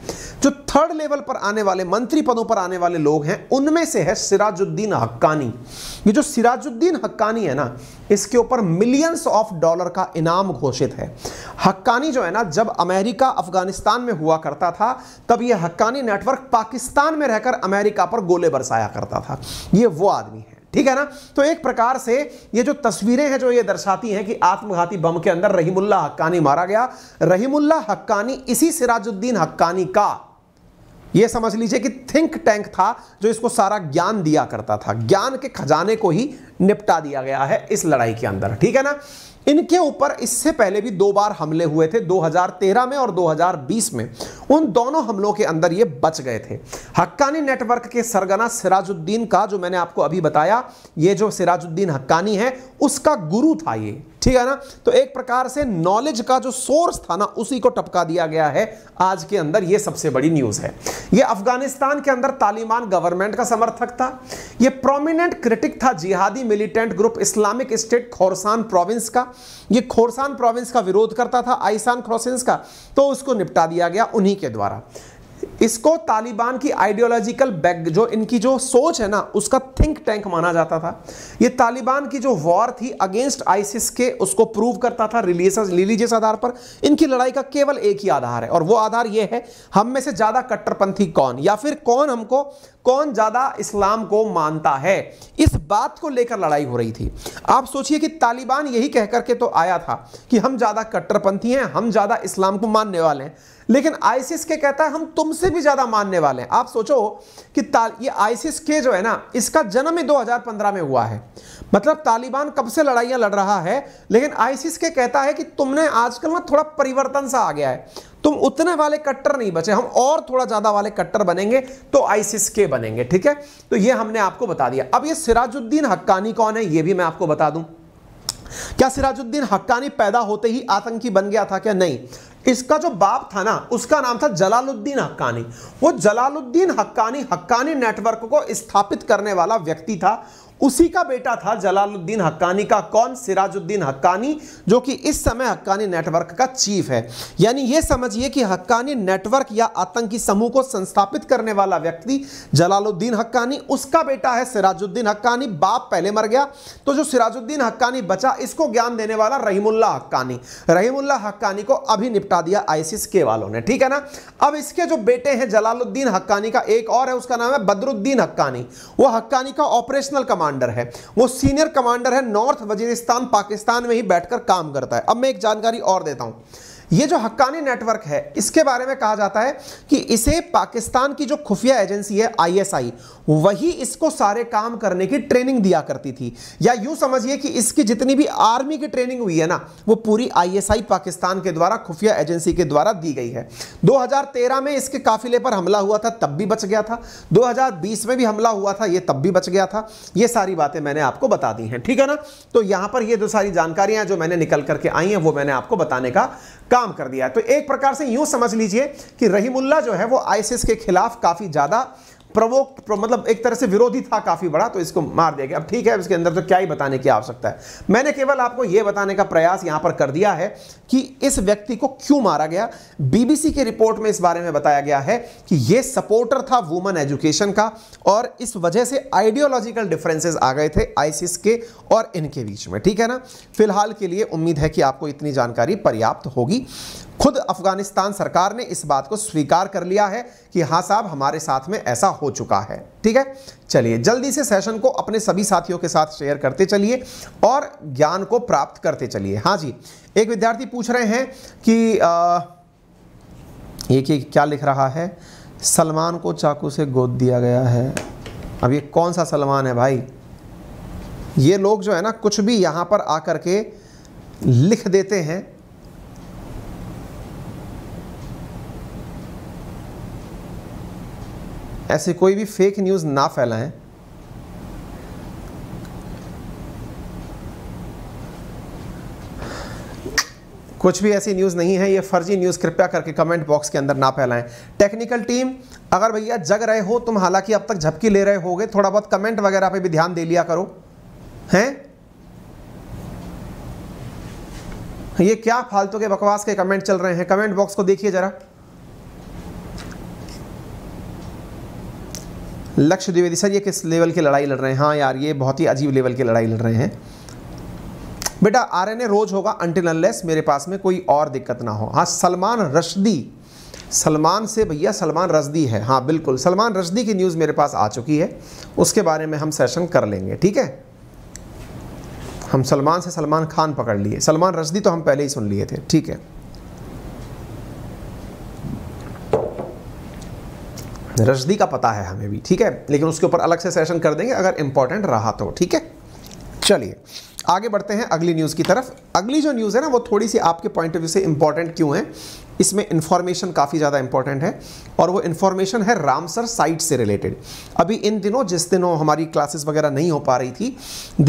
जो थर्ड लेवल पर आने वाले मंत्री पदों पर आने वाले लोग हैं उनमें से है सिराजुद्दीन हक्कानी ये जो सिराजुद्दीन हक्कानी है ना इसके ऊपर मिलियंस ऑफ डॉलर का इनाम घोषित है हक्कानी जो है ना जब अमेरिका अफगानिस्तान में हुआ करता था तब यह हक्कानी नेटवर्क पाकिस्तान में रहकर अमेरिका पर गोले बरसाया करता था ये वो आदमी है ठीक है ना तो एक प्रकार से ये जो तस्वीरें हैं जो ये दर्शाती हैं कि आत्मघाती बम के अंदर रहीमुल्ला हक्कानी मारा गया रहीमुल्ला हक्कानी इसी सिराजुद्दीन हक्कानी का ये समझ लीजिए कि थिंक टैंक था जो इसको सारा ज्ञान दिया करता था ज्ञान के खजाने को ही निपटा दिया गया है इस लड़ाई के अंदर ठीक है ना इनके ऊपर इससे पहले भी दो बार हमले हुए थे 2013 में और 2020 में उन दोनों हमलों के अंदर ये बच गए थे हक्कानी नेटवर्क के सरगना सिराजुद्दीन का जो मैंने आपको अभी बताया ये जो सिराजुद्दीन हक्कानी है उसका गुरु था ये ठीक है ना तो एक प्रकार से नॉलेज का जो सोर्स था ना उसी को टपका दिया गया है आज के अंदर ये सबसे बड़ी न्यूज है ये अफगानिस्तान के अंदर तालिबान गवर्नमेंट का समर्थक था ये प्रोमिनेंट क्रिटिक था जिहादी militant group Islamic State Khorasan province का ये खोरसान प्रोविंस का विरोध करता था आईसान क्रोसेंस का तो उसको निपटा दिया गया उन्हीं के द्वारा इसको तालिबान की आइडियोलॉजिकल बैक जो इनकी जो सोच है ना उसका थिंक टैंक माना जाता था ये तालिबान की जो वॉर थी अगेंस्ट आइसिस के उसको प्रूव करता था रिलीजियस रिलीजियस आधार पर इनकी लड़ाई का केवल एक ही आधार है और वो आधार ये है हम में से ज़्यादा कट्टरपंथी कौन या फिर कौन हमको कौन ज़्यादा इस्लाम को मानता है इस बात को लेकर लड़ाई हो रही थी आप सोचिए कि तालिबान यही कहकर के तो आया था कि हम ज़्यादा कट्टरपंथी हैं हम ज़्यादा इस्लाम को मानने वाले हैं लेकिन आईसीस के कहता है हम तुमसे भी ज्यादा मानने वाले हैं आप सोचो कि ये आईसीस के जो है ना इसका जन्म ही 2015 में हुआ है मतलब तालिबान कब से लड़ाइयां लड़ रहा है लेकिन आईसीस के कहता है कि तुमने आजकल ना थोड़ा परिवर्तन सा आ गया है तुम उतने वाले कट्टर नहीं बचे हम और थोड़ा ज्यादा वाले कट्टर बनेंगे तो आईसिस के बनेंगे ठीक है तो ये हमने आपको बता दिया अब ये सिराजुद्दीन हक्कानी कौन है ये भी मैं आपको बता दूं क्या सिराजुद्दीन हक्कानी पैदा होते ही आतंकी बन गया था क्या नहीं इसका जो बाप था ना उसका नाम था जलालुद्दीन हक्कानी वो जलालुद्दीन हक्कानी हक्कानी नेटवर्क को स्थापित करने वाला व्यक्ति था उसी का बेटा था जलालुद्दीन हक्कानी का कौन सिराजुद्दीन हक्कानी जो कि इस समय हक्कानी नेटवर्क का चीफ है यानी यह समझिए कि हक्कानी नेटवर्क या आतंकी समूह को संस्थापित करने वाला व्यक्ति जलालुद्दीन हक्कानी उसका बेटा है सिराजुद्दीन हक्कानी बाप पहले मर गया तो जो सिराजुद्दीन हक्कानी बचा इसको ज्ञान देने वाला रहीमुल्ला हक्कानी रहीमुल्ला हक्कानी को अभी निपटा दिया आईसिस के वालों ने ठीक है ना अब इसके जो बेटे हैं जलालुद्दीन हक्कानी का एक और है उसका नाम है बदरुद्दीन हक्कानी वो हक्कानी का ऑपरेशनल कमांड कमांडर है वो सीनियर कमांडर है नॉर्थ वजीरिस्तान पाकिस्तान में ही बैठकर काम करता है अब मैं एक जानकारी और देता हूं ये जो हक्कानी नेटवर्क है इसके बारे में कहा जाता है कि इसे पाकिस्तान की जो खुफिया एजेंसी है आईएसआई वही इसको सारे काम करने की ट्रेनिंग दिया करती थी या यूं समझिए कि इसकी जितनी भी आर्मी की ट्रेनिंग हुई है ना वो पूरी आईएसआई पाकिस्तान के द्वारा खुफिया एजेंसी के द्वारा दी गई है 2013 में इसके काफिले पर हमला हुआ था तब भी बच गया था 2020 में भी हमला हुआ था ये तब भी बच गया था ये सारी बातें मैंने आपको बता दी हैं ठीक है ना तो यहां पर ये जो सारी जानकारियां जो मैंने निकल करके आई हैं वो मैंने आपको बताने का काम कर दिया है तो एक प्रकार से यूं समझ लीजिए कि रहीमुल्ला जो है वो आइसिस के खिलाफ काफी ज्यादा प्रवोक मतलब एक तरह से विरोधी था काफ़ी बड़ा तो इसको मार दिया गया अब ठीक है इसके अंदर तो क्या ही बताने की आवश्यकता है मैंने केवल आपको यह बताने का प्रयास यहां पर कर दिया है कि इस व्यक्ति को क्यों मारा गया बीबीसी के रिपोर्ट में इस बारे में बताया गया है कि यह सपोर्टर था वुमन एजुकेशन का और इस वजह से आइडियोलॉजिकल डिफरेंसेज आ गए थे आइसिस के और इनके बीच में ठीक है ना फिलहाल के लिए उम्मीद है कि आपको इतनी जानकारी पर्याप्त होगी खुद अफगानिस्तान सरकार ने इस बात को स्वीकार कर लिया है कि हाँ साहब हमारे साथ में ऐसा हो चुका है ठीक है चलिए जल्दी से सेशन को अपने सभी साथियों के साथ शेयर करते चलिए और ज्ञान को प्राप्त करते चलिए हाँ जी एक विद्यार्थी पूछ रहे हैं कि ये क्या लिख रहा है सलमान को चाकू से गोद दिया गया है अब ये कौन सा सलमान है भाई ये लोग जो है ना कुछ भी यहाँ पर आकर के लिख देते हैं ऐसी कोई भी फेक न्यूज़ ना फैलाएं कुछ भी ऐसी न्यूज़ नहीं है ये फर्जी न्यूज़ कृपया करके कमेंट बॉक्स के अंदर ना फैलाएं टेक्निकल टीम अगर भैया जग रहे हो तुम हालांकि अब तक झपकी ले रहे होगे थोड़ा बहुत कमेंट वगैरह पे भी ध्यान दे लिया करो हैं ये क्या फालतू के बकवास के कमेंट चल रहे हैं कमेंट बॉक्स को देखिए ज़रा लक्ष्य द्विवेदी सर ये किस लेवल की लड़ाई लड़ रहे हैं हाँ यार ये बहुत ही अजीब लेवल की लड़ाई लड़ रहे हैं बेटा आरएनए रोज होगा अंटिल अनलेस मेरे पास में कोई और दिक्कत ना हो हाँ सलमान रशदी सलमान से भैया सलमान रशदी है हाँ बिल्कुल सलमान रशदी की न्यूज़ मेरे पास आ चुकी है उसके बारे में हम सेशन कर लेंगे ठीक है हम सलमान से सलमान खान पकड़ लिए सलमान रशदी तो हम पहले ही सुन लिए थे ठीक है रशदी का पता है हमें भी ठीक है लेकिन उसके ऊपर अलग से सेशन कर देंगे अगर इंपॉर्टेंट रहा तो ठीक है चलिए आगे बढ़ते हैं अगली न्यूज़ की तरफ अगली जो न्यूज़ है ना वो थोड़ी सी आपके पॉइंट ऑफ व्यू से इंपॉर्टेंट क्यों है इसमें इन्फॉर्मेशन काफ़ी ज़्यादा इंपॉर्टेंट है और वो इन्फॉर्मेशन है रामसर साइट से रिलेटेड अभी इन दिनों जिस दिनों हमारी क्लासेस वगैरह नहीं हो पा रही थी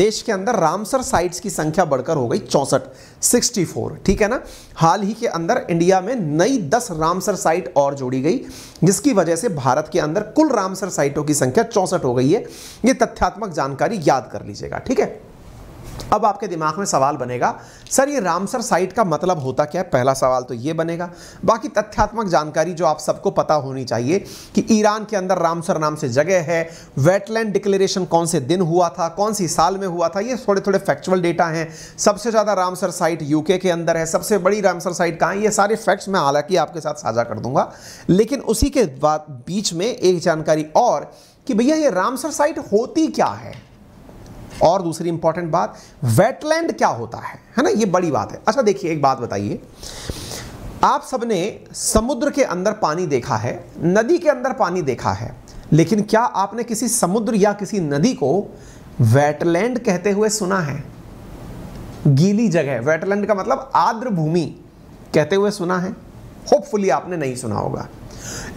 देश के अंदर रामसर साइट्स की संख्या बढ़कर हो गई चौंसठ 64 ठीक है ना हाल ही के अंदर इंडिया में नई 10 रामसर साइट और जोड़ी गई जिसकी वजह से भारत के अंदर कुल रामसर साइटों की संख्या चौंसठ हो गई है ये तथ्यात्मक जानकारी याद कर लीजिएगा ठीक है अब आपके दिमाग में सवाल बनेगा सर ये रामसर साइट का मतलब होता क्या है पहला सवाल तो ये बनेगा बाकी तथ्यात्मक जानकारी जो आप सबको पता होनी चाहिए कि ईरान के अंदर रामसर नाम से जगह है वेटलैंड डिक्लेरेशन कौन से दिन हुआ था कौन सी साल में हुआ था ये थोड़े थोड़े फैक्चुअल डेटा हैं सबसे ज़्यादा रामसर साइट यूके के अंदर है सबसे बड़ी रामसर साइट कहाँ ये सारे फैक्ट्स मैं हालांकि आपके साथ साझा कर दूंगा लेकिन उसी के बाद बीच में एक जानकारी और कि भैया ये रामसर साइट होती क्या है और दूसरी इंपॉर्टेंट बात वेटलैंड क्या होता है है ना ये बड़ी बात है अच्छा देखिए एक बात बताइए आप सबने समुद्र के अंदर पानी देखा है नदी के अंदर पानी देखा है लेकिन क्या आपने किसी समुद्र या किसी नदी को वेटलैंड कहते हुए सुना है गीली जगह वेटलैंड का मतलब आर्द्र भूमि कहते हुए सुना है होपफुली आपने नहीं सुना होगा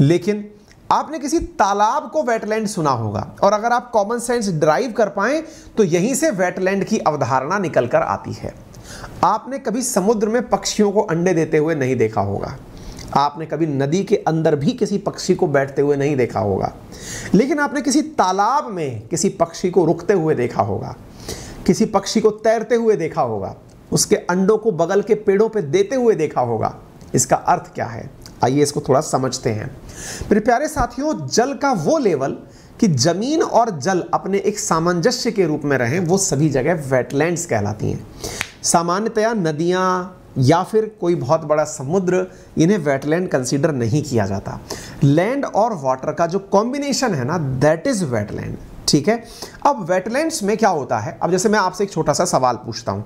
लेकिन आपने किसी तालाब को वेटलैंड सुना होगा और अगर आप कॉमन सेंस ड्राइव कर पाए तो यहीं से वेटलैंड की अवधारणा निकल कर आती है आपने कभी समुद्र में पक्षियों को अंडे देते हुए नहीं देखा होगा आपने कभी नदी के अंदर भी किसी पक्षी को बैठते हुए नहीं देखा होगा लेकिन आपने किसी तालाब में किसी पक्षी को रुकते हुए देखा होगा किसी पक्षी को तैरते हुए देखा होगा उसके अंडों को बगल के पेड़ों पर पे देते हुए देखा होगा इसका अर्थ क्या है आइए इसको थोड़ा समझते हैं मेरे प्यारे साथियों जल का वो लेवल कि जमीन और जल अपने एक सामंजस्य के रूप में रहें वो सभी जगह वेटलैंड्स कहलाती हैं सामान्यतया नदियाँ या फिर कोई बहुत बड़ा समुद्र इन्हें वेटलैंड कंसीडर नहीं किया जाता लैंड और वाटर का जो कॉम्बिनेशन है ना दैट इज़ वेटलैंड ठीक है अब वेटलैंड्स में क्या होता है अब जैसे मैं आपसे एक छोटा सा सवाल पूछता हूँ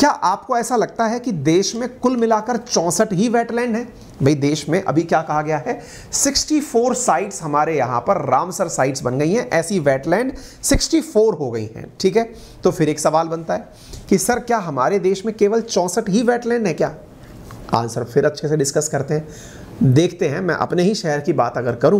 क्या आपको ऐसा लगता है कि देश में कुल मिलाकर चौंसठ ही वेटलैंड है भाई देश में अभी क्या कहा गया है 64 साइट्स हमारे यहां पर रामसर साइट्स बन गई हैं ऐसी वेटलैंड 64 हो गई हैं ठीक है तो फिर एक सवाल बनता है कि सर क्या हमारे देश में केवल चौंसठ ही वेटलैंड है क्या आंसर फिर अच्छे से डिस्कस करते हैं देखते हैं मैं अपने ही शहर की बात अगर करूं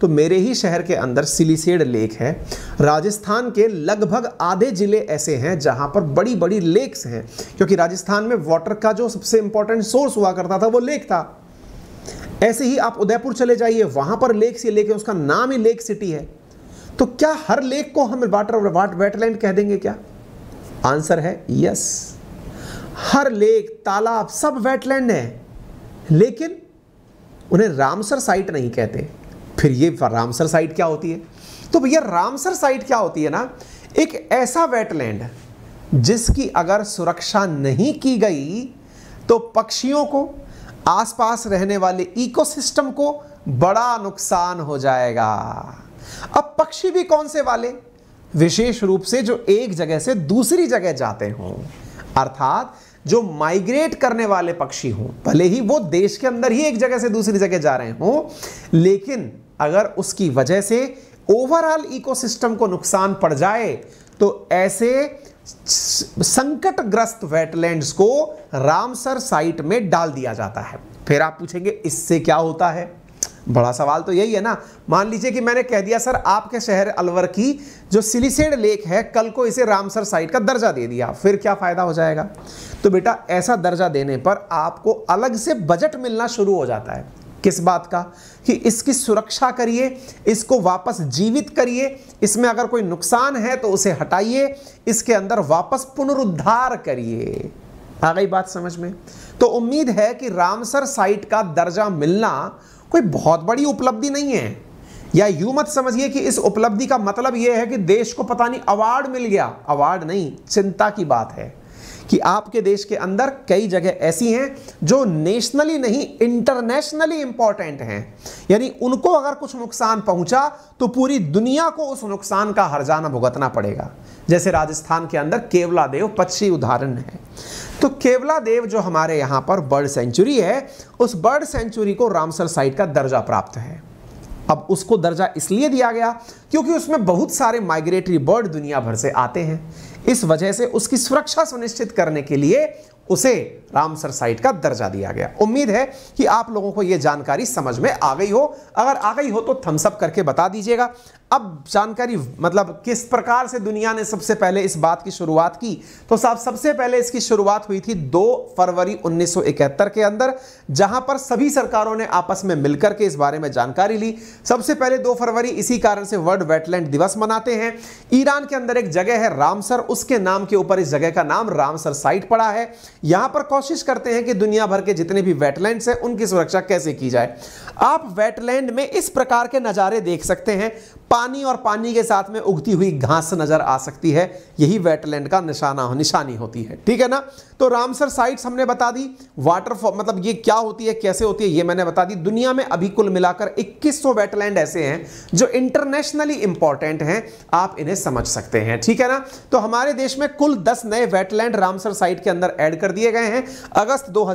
तो मेरे ही शहर के अंदर सिलीसेड लेक है राजस्थान के लगभग आधे ज़िले ऐसे हैं जहां पर बड़ी बड़ी लेक्स हैं क्योंकि राजस्थान में वाटर का जो सबसे इंपॉर्टेंट सोर्स हुआ करता था वो लेक था ऐसे ही आप उदयपुर चले जाइए वहां पर लेक से लेक है उसका नाम ही लेक सिटी है तो क्या हर लेक को हम वाटर वाट वेटलैंड कह देंगे क्या आंसर है यस हर लेक तालाब सब वेटलैंड है लेकिन उन्हें रामसर साइट नहीं कहते फिर ये रामसर साइट क्या होती है तो भैया रामसर साइट क्या होती है ना एक ऐसा वेटलैंड जिसकी अगर सुरक्षा नहीं की गई तो पक्षियों को आसपास रहने वाले इकोसिस्टम को बड़ा नुकसान हो जाएगा अब पक्षी भी कौन से वाले विशेष रूप से जो एक जगह से दूसरी जगह जाते हों अर्थात जो माइग्रेट करने वाले पक्षी हों भले ही वो देश के अंदर ही एक जगह से दूसरी जगह जा रहे हों लेकिन अगर उसकी वजह से ओवरऑल इकोसिस्टम को नुकसान पड़ जाए तो ऐसे संकटग्रस्त वेटलैंड्स को रामसर साइट में डाल दिया जाता है फिर आप पूछेंगे इससे क्या होता है बड़ा सवाल तो यही है ना मान लीजिए कि मैंने कह दिया सर आपके शहर अलवर की जो सिलीसेड लेक है कल को इसे रामसर साइट का दर्जा दे दिया फिर क्या फ़ायदा हो जाएगा तो बेटा ऐसा दर्जा देने पर आपको अलग से बजट मिलना शुरू हो जाता है किस बात का कि इसकी सुरक्षा करिए इसको वापस जीवित करिए इसमें अगर कोई नुकसान है तो उसे हटाइए इसके अंदर वापस पुनरुद्धार करिए आ गई बात समझ में तो उम्मीद है कि रामसर साइट का दर्जा मिलना कोई बहुत बड़ी उपलब्धि नहीं है या यू मत समझिए कि इस उपलब्धि का मतलब यह है कि देश को पता नहीं अवार्ड मिल गया अवार्ड नहीं चिंता की बात है कि आपके देश के अंदर कई जगह ऐसी हैं जो नेशनली नहीं इंटरनेशनली इंपॉर्टेंट हैं यानी उनको अगर कुछ नुकसान पहुंचा तो पूरी दुनिया को उस नुकसान का हरजाना भुगतना पड़ेगा जैसे राजस्थान के अंदर केवला देव पक्षी उदाहरण है तो केवला देव जो हमारे यहां पर बर्ड सेंचुरी है उस बर्ड सेंचुरी को रामसर साइट का दर्जा प्राप्त है अब उसको दर्जा इसलिए दिया गया क्योंकि उसमें बहुत सारे माइग्रेटरी बर्ड दुनिया भर से आते हैं इस वजह से उसकी सुरक्षा सुनिश्चित करने के लिए उसे रामसर साइट का दर्जा दिया गया उम्मीद है कि आप लोगों को यह जानकारी समझ में आ गई हो अगर आ गई हो तो थम्सअप करके बता दीजिएगा अब जानकारी मतलब किस प्रकार से दुनिया ने सबसे पहले इस बात की शुरुआत की तो साहब सबसे पहले इसकी शुरुआत हुई थी 2 फरवरी 1971 के अंदर जहां पर सभी सरकारों ने आपस में मिलकर के इस बारे में जानकारी ली सबसे पहले 2 फरवरी इसी कारण से वर्ल्ड वेटलैंड दिवस मनाते हैं ईरान के अंदर एक जगह है रामसर उसके नाम के ऊपर इस जगह का नाम रामसर साइट पड़ा है यहां पर कोशिश करते हैं कि दुनिया भर के जितने भी वेटलैंड है उनकी सुरक्षा कैसे की जाए आप वेटलैंड में इस प्रकार के नज़ारे देख सकते हैं पानी और पानी के साथ में उगती हुई घास नजर आ सकती है यही वेटलैंड का निशाना निशानी होती है ठीक है ना तो रामसर साइट्स हमने बता दी वाटर मतलब ये क्या होती है कैसे होती है ये मैंने बता दी दुनिया में अभी कुल मिलाकर 2100 वेटलैंड ऐसे हैं जो इंटरनेशनली इंपॉर्टेंट हैं आप इन्हें समझ सकते हैं ठीक है ना तो हमारे देश में कुल दस नए वेटलैंड रामसर साइट के अंदर एड कर दिए गए हैं अगस्त दो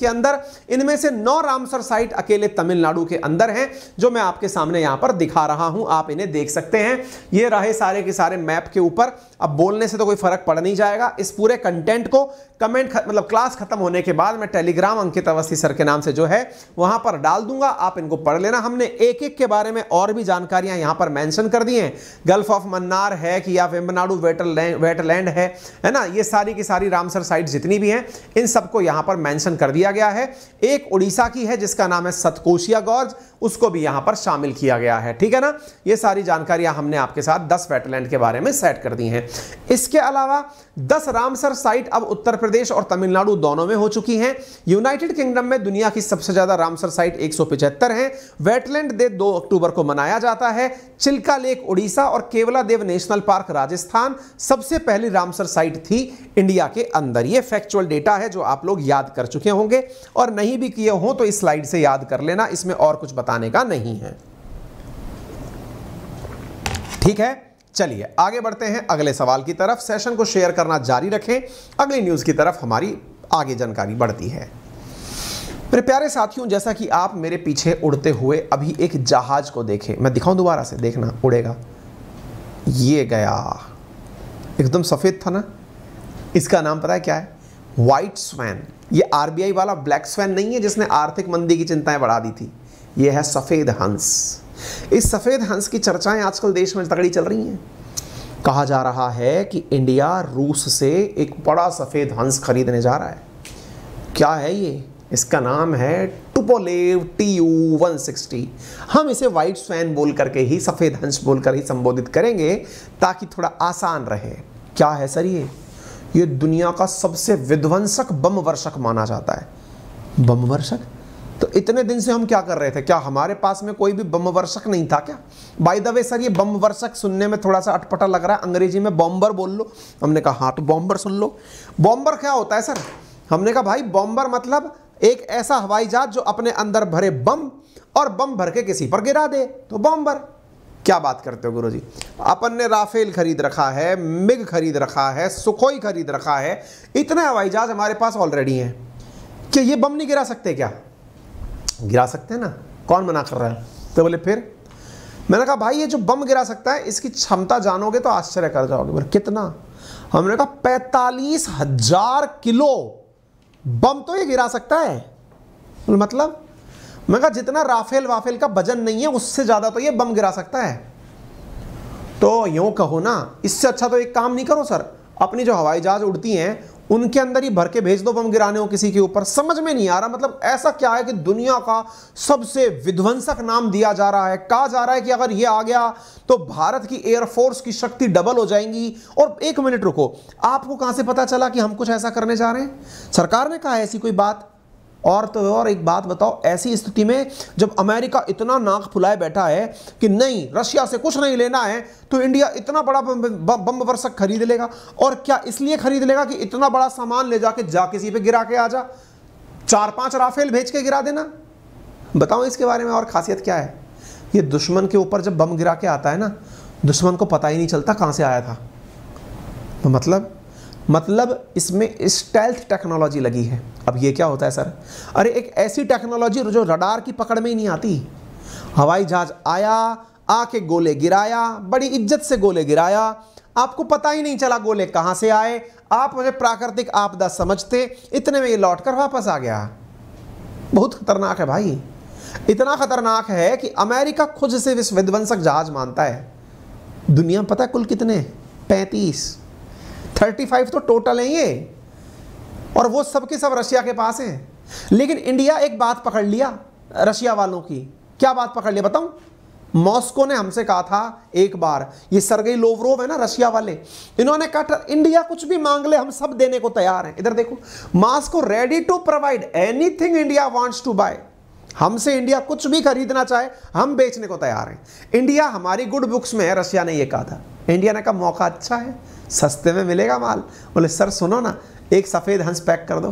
के अंदर इनमें से नौ रामसर साइट अकेले तमिलनाडु के अंदर है जो मैं आपके सामने यहां पर दिखा रहा हूं आप इन्हें देख सकते हैं ये रहे सारे के सारे मैप के ऊपर अब बोलने से तो कोई फर्क पड़ नहीं जाएगा इस पूरे कंटेंट को कमेंट मतलब क्लास खत्म होने के बाद मैं टेलीग्राम अंकित अवस्थी सर के नाम से जो है वहां पर डाल दूंगा आप इनको पढ़ लेना हमने एक एक के बारे में और भी जानकारियां यहां पर मैंशन कर दी हैं गल्फ ऑफ मन्नार है कि या वेम्बनाडु वेटलैंड है है ना ये सारी की सारी रामसर साइट जितनी भी हैं इन सबको यहां पर मैंशन कर दिया गया है एक उड़ीसा की है जिसका नाम है सतकोशिया गौर्ज उसको भी यहां पर शामिल किया गया है ठीक है ना ये सारी जानकारियां हमने आपके साथ 10 वेटलैंड के बारे में सेट कर दी हैं इसके अलावा 10 रामसर साइट अब उत्तर प्रदेश और तमिलनाडु दोनों में हो चुकी हैं यूनाइटेड किंगडम में दुनिया की सबसे ज्यादा रामसर साइट एक हैं वेटलैंड डे दो अक्टूबर को मनाया जाता है चिल्का लेक उड़ीसा और Keoladeo national park Rajasthan सबसे पहली रामसर साइट थी इंडिया के अंदर ये फैक्चुअल डेटा है जो आप लोग याद कर चुके होंगे और नहीं भी किए हों तो इस स्लाइड से याद कर लेना इसमें और कुछ बताने का नहीं है ठीक है चलिए आगे बढ़ते हैं अगले सवाल की तरफ सेशन को शेयर करना जारी रखें अगली न्यूज़ की तरफ हमारी आगे जानकारी बढ़ती है मेरे प्यारे साथियों जैसा कि आप मेरे पीछे उड़ते हुए अभी एक जहाज को देखें मैं दिखाऊं दोबारा से देखना उड़ेगा ये गया एकदम सफ़ेद था ना इसका नाम पता है क्या है वाइट स्वैन ये आरबीआई वाला ब्लैक स्वैन नहीं है जिसने आर्थिक मंदी की चिंताएं बढ़ा दी थी ये है सफ़ेद हंस इस सफ़ेद हंस की चर्चाएं आजकल देश में तगड़ी चल रही हैं कहा जा रहा है कि इंडिया रूस से एक बड़ा सफ़ेद हंस खरीदने जा रहा है क्या है ये इसका नाम है Tupolev T U one sixty हम इसे वाइट स्वैन बोल करके ही सफ़ेद हंस बोल कर ही संबोधित करेंगे ताकि थोड़ा आसान रहे क्या है सर ये ये दुनिया का सबसे विध्वंसक बम वर्षक माना जाता है बम वर्षक तो इतने दिन से हम क्या कर रहे थे क्या हमारे पास में कोई भी बम वर्षक नहीं था क्या बाई द वे सर ये बम वर्षक सुनने में थोड़ा सा अटपटा लग रहा है अंग्रेजी में बॉम्बर बोल लो हमने कहा हाँ तो बॉम्बर सुन लो बॉम्बर क्या होता है सर हमने कहा भाई बॉम्बर मतलब एक ऐसा हवाई जहाज जो अपने अंदर भरे बम और बम भर के किसी पर गिरा दे तो बॉम्बर क्या बात करते हो गुरुजी अपन ने राफेल खरीद रखा है मिग खरीद रखा है सुखोई खरीद रखा है इतने हवाई जहाज हमारे पास ऑलरेडी हैं कि ये बम नहीं गिरा सकते क्या गिरा सकते हैं ना कौन मना कर रहा है तो बोले फिर मैंने कहा भाई ये जो बम गिरा सकता है इसकी क्षमता जानोगे तो आश्चर्य कर जाओगे बोले कितना हमने कहा पैतालीस हजार किलो बम तो ये गिरा सकता है मतलब मैंने कहा जितना राफेल वाफेल का वजन नहीं है उससे ज़्यादा तो ये बम गिरा सकता है तो यूं कहो ना इससे अच्छा तो एक काम नहीं करो सर अपनी जो हवाई जहाज़ उड़ती हैं उनके अंदर ही भर के भेज दो बम गिराने हो किसी के ऊपर समझ में नहीं आ रहा मतलब ऐसा क्या है कि दुनिया का सबसे विध्वंसक नाम दिया जा रहा है कहा जा रहा है कि अगर ये आ गया तो भारत की एयरफोर्स की शक्ति डबल हो जाएंगी और एक मिनट रुको आपको कहां से पता चला कि हम कुछ ऐसा करने जा रहे हैं सरकार ने कहा ऐसी कोई बात और तो और एक बात बताओ ऐसी स्थिति में जब अमेरिका इतना नाक फुलाए बैठा है कि नहीं रशिया से कुछ नहीं लेना है तो इंडिया इतना बड़ा बम बरसक वर्षक खरीद लेगा और क्या इसलिए खरीद लेगा कि इतना बड़ा सामान ले जाके जा किसी पे गिरा के आ जा चार पांच राफेल भेज के गिरा देना बताओ इसके बारे में और खासियत क्या है ये दुश्मन के ऊपर जब बम गिरा के आता है ना दुश्मन को पता ही नहीं चलता कहाँ से आया था तो मतलब मतलब इसमें स्टेल्थ टेक्नोलॉजी लगी है अब ये क्या होता है सर अरे एक ऐसी टेक्नोलॉजी जो रडार की पकड़ में ही नहीं आती हवाई जहाज आया आके गोले गिराया बड़ी इज्जत से गोले गिराया आपको पता ही नहीं चला गोले कहां से आए आप मुझे प्राकृतिक आपदा समझते इतने में ये लौट कर वापस आ गया बहुत खतरनाक है भाई इतना खतरनाक है कि अमेरिका खुद से विश्व विध्वंसक जहाज मानता है दुनिया पता है कुल कितने पैंतीस थर्टी फाइव तो टोटल है ये और वो सब के सब रशिया के पास है लेकिन इंडिया एक बात पकड़ लिया रशिया वालों की क्या बात पकड़ लिया बताऊं मॉस्को ने हमसे कहा था एक बार ये सरगई लोवरोव है ना रशिया वाले इन्होंने कहा इंडिया कुछ भी मांग ले हम सब देने को तैयार हैं इधर देखो Moscow ready to provide anything India wants to buy हमसे इंडिया कुछ भी खरीदना चाहे हम बेचने को तैयार हैं इंडिया हमारी गुड बुक्स में है रशिया ने यह कहा था इंडिया ने कहा मौका अच्छा है सस्ते में मिलेगा माल बोले सर सुनो ना एक सफ़ेद हंस पैक कर दो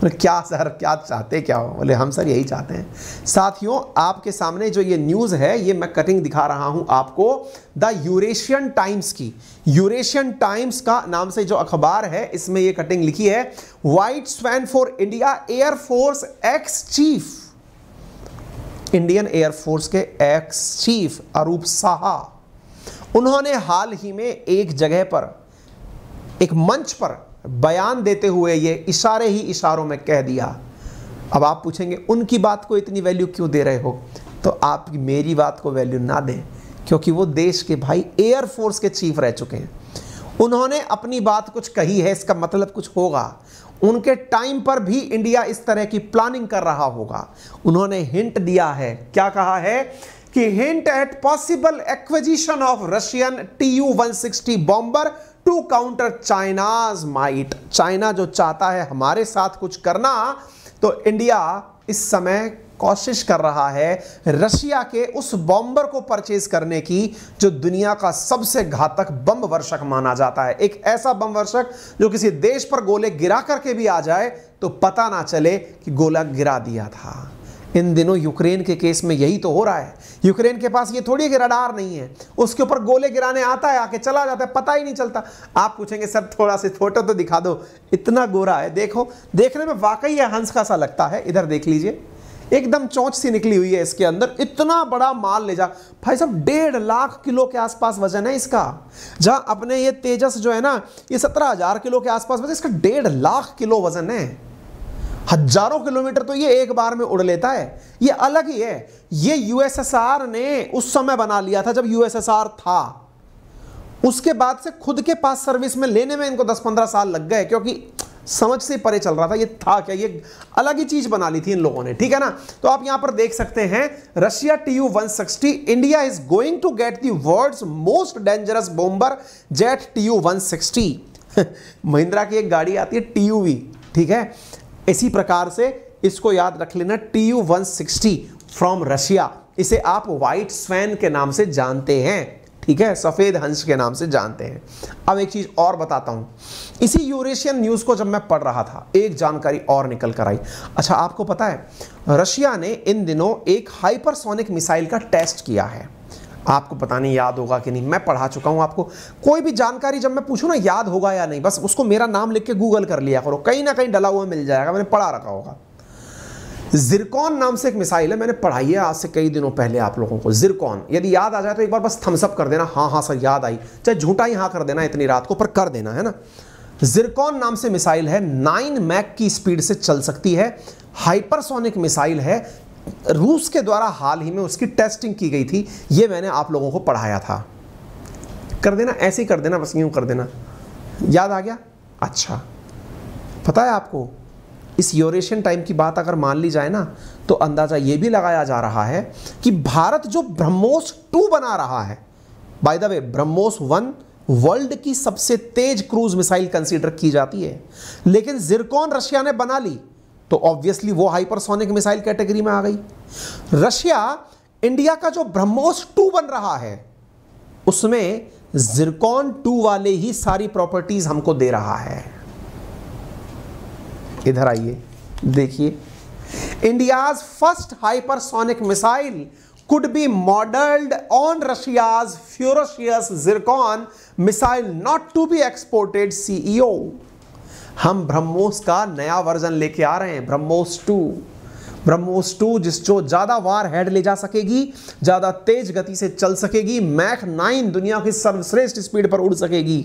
बोले क्या सर क्या चाहते क्या हो बोले हम सर यही चाहते हैं साथियों आपके सामने जो ये न्यूज़ है ये मैं कटिंग दिखा रहा हूं आपको द यूरेशियन टाइम्स की यूरेशियन टाइम्स का नाम से जो अखबार है इसमें ये कटिंग लिखी है white swan for India air force ex chief Indian air force के एक्स चीफ अरूप साहा उन्होंने हाल ही में एक जगह पर एक मंच पर बयान देते हुए ये इशारे ही इशारों में कह दिया अब आप पूछेंगे उनकी बात को इतनी वैल्यू क्यों दे रहे हो तो आप मेरी बात को वैल्यू ना दें क्योंकि वो देश के भाई एयरफोर्स के चीफ रह चुके हैं उन्होंने अपनी बात कुछ कही है इसका मतलब कुछ होगा उनके टाइम पर भी इंडिया इस तरह की प्लानिंग कर रहा होगा उन्होंने हिंट दिया है क्या कहा है कि hint at possible acquisition of Russian T U one sixty bomber to counter China's might China जो चाहता है हमारे साथ कुछ करना तो इंडिया इस समय कोशिश कर रहा है रशिया के उस बॉम्बर को परचेज करने की जो दुनिया का सबसे घातक बम वर्षक माना जाता है एक ऐसा बम वर्षक जो किसी देश पर गोले गिरा करके भी आ जाए तो पता ना चले कि गोला गिरा दिया था इन दिनों यूक्रेन के केस में यही तो हो रहा है यूक्रेन के पास ये थोड़ी कि रडार नहीं है उसके ऊपर गोले गिराने आता है आके चला जाता है पता ही नहीं चलता आप पूछेंगे सर थोड़ा सा फोटो तो दिखा दो इतना गोरा है देखो देखने में वाकई यह हंस का सा लगता है इधर देख लीजिए एकदम चौंच सी निकली हुई है इसके अंदर इतना बड़ा माल ले जा भाई साहब डेढ़ लाख किलो के आसपास वजन है इसका जहां अपने ये तेजस जो है ना ये सत्रह हजार किलो के आसपास वजन इसका डेढ़ लाख किलो वजन है हजारों किलोमीटर तो ये एक बार में उड़ लेता है ये अलग ही है ये यूएसएसआर ने उस समय बना लिया था जब यूएसएसआर था उसके बाद से खुद के पास सर्विस में लेने में इनको 10-15 साल लग गए क्योंकि समझ से परे चल रहा था ये था क्या ये अलग ही चीज बना ली थी इन लोगों ने ठीक है ना तो आप यहां पर देख सकते हैं Russia T U one sixty India is going to get the world's most dangerous bomber jet T U one sixty Mahindra की एक गाड़ी आती है टी यू वी ठीक है इसी प्रकार से इसको याद रख लेना T U one sixty from Russia इसे आप व्हाइट स्वैन के नाम से जानते हैं ठीक है सफ़ेद हंस के नाम से जानते हैं अब एक चीज़ और बताता हूं इसी यूरेशियन न्यूज़ को जब मैं पढ़ रहा था एक जानकारी और निकल कर आई अच्छा आपको पता है रशिया ने इन दिनों एक हाइपरसोनिक मिसाइल का टेस्ट किया है आपको पता नहीं याद होगा कि नहीं मैं पढ़ा चुका हूं आपको कोई भी जानकारी जब मैं पूछूं ना याद होगा या नहीं बस उसको मेरा नाम लिख के गूगल कर लिया करो कहीं ना कहीं डला हुआ मिल जाएगा मैंने पढ़ा रखा होगा जिरकॉन नाम से एक मिसाइल है मैंने पढ़ाई है आज से कई दिनों पहले आप लोगों को जिरकॉन यदि याद आ जाए तो एक बार बस थम्सअप कर देना हाँ हाँ सर याद आई चाहे झूठा ही हाँ कर देना इतनी रात को पर कर देना है ना जिरकॉन नाम से मिसाइल है नाइन मैक की स्पीड से चल सकती है हाइपरसोनिक मिसाइल है रूस के द्वारा हाल ही में उसकी टेस्टिंग की गई थी ये मैंने आप लोगों को पढ़ाया था कर देना ऐसे ही कर देना बस यूं कर देना याद आ गया अच्छा पता है आपको इस यूरेशियन टाइम की बात अगर मान ली जाए ना तो अंदाज़ा ये भी लगाया जा रहा है कि भारत जो ब्रह्मोस टू बना रहा है by the way BrahMos one world की सबसे तेज क्रूज मिसाइल कंसीडर की जाती है लेकिन जिरकॉन रशिया ने बना ली तो ऑब्वियसली वो हाइपरसोनिक मिसाइल कैटेगरी में आ गई रशिया इंडिया का जो ब्रह्मोस टू बन रहा है उसमें जिरकॉन टू वाले ही सारी प्रॉपर्टीज हमको दे रहा है इधर आइए देखिए India's first hypersonic missile could be modelled on Russia's ferocious Zircon missile not to be exported CEO हम ब्रह्मोस का नया वर्जन लेके आ रहे हैं ब्रह्मोस टू ब्रह्मोस टू जिस जो ज़्यादा वार हेड ले जा सकेगी ज़्यादा तेज गति से चल सकेगी मैक नाइन दुनिया की सर्वश्रेष्ठ स्पीड पर उड़ सकेगी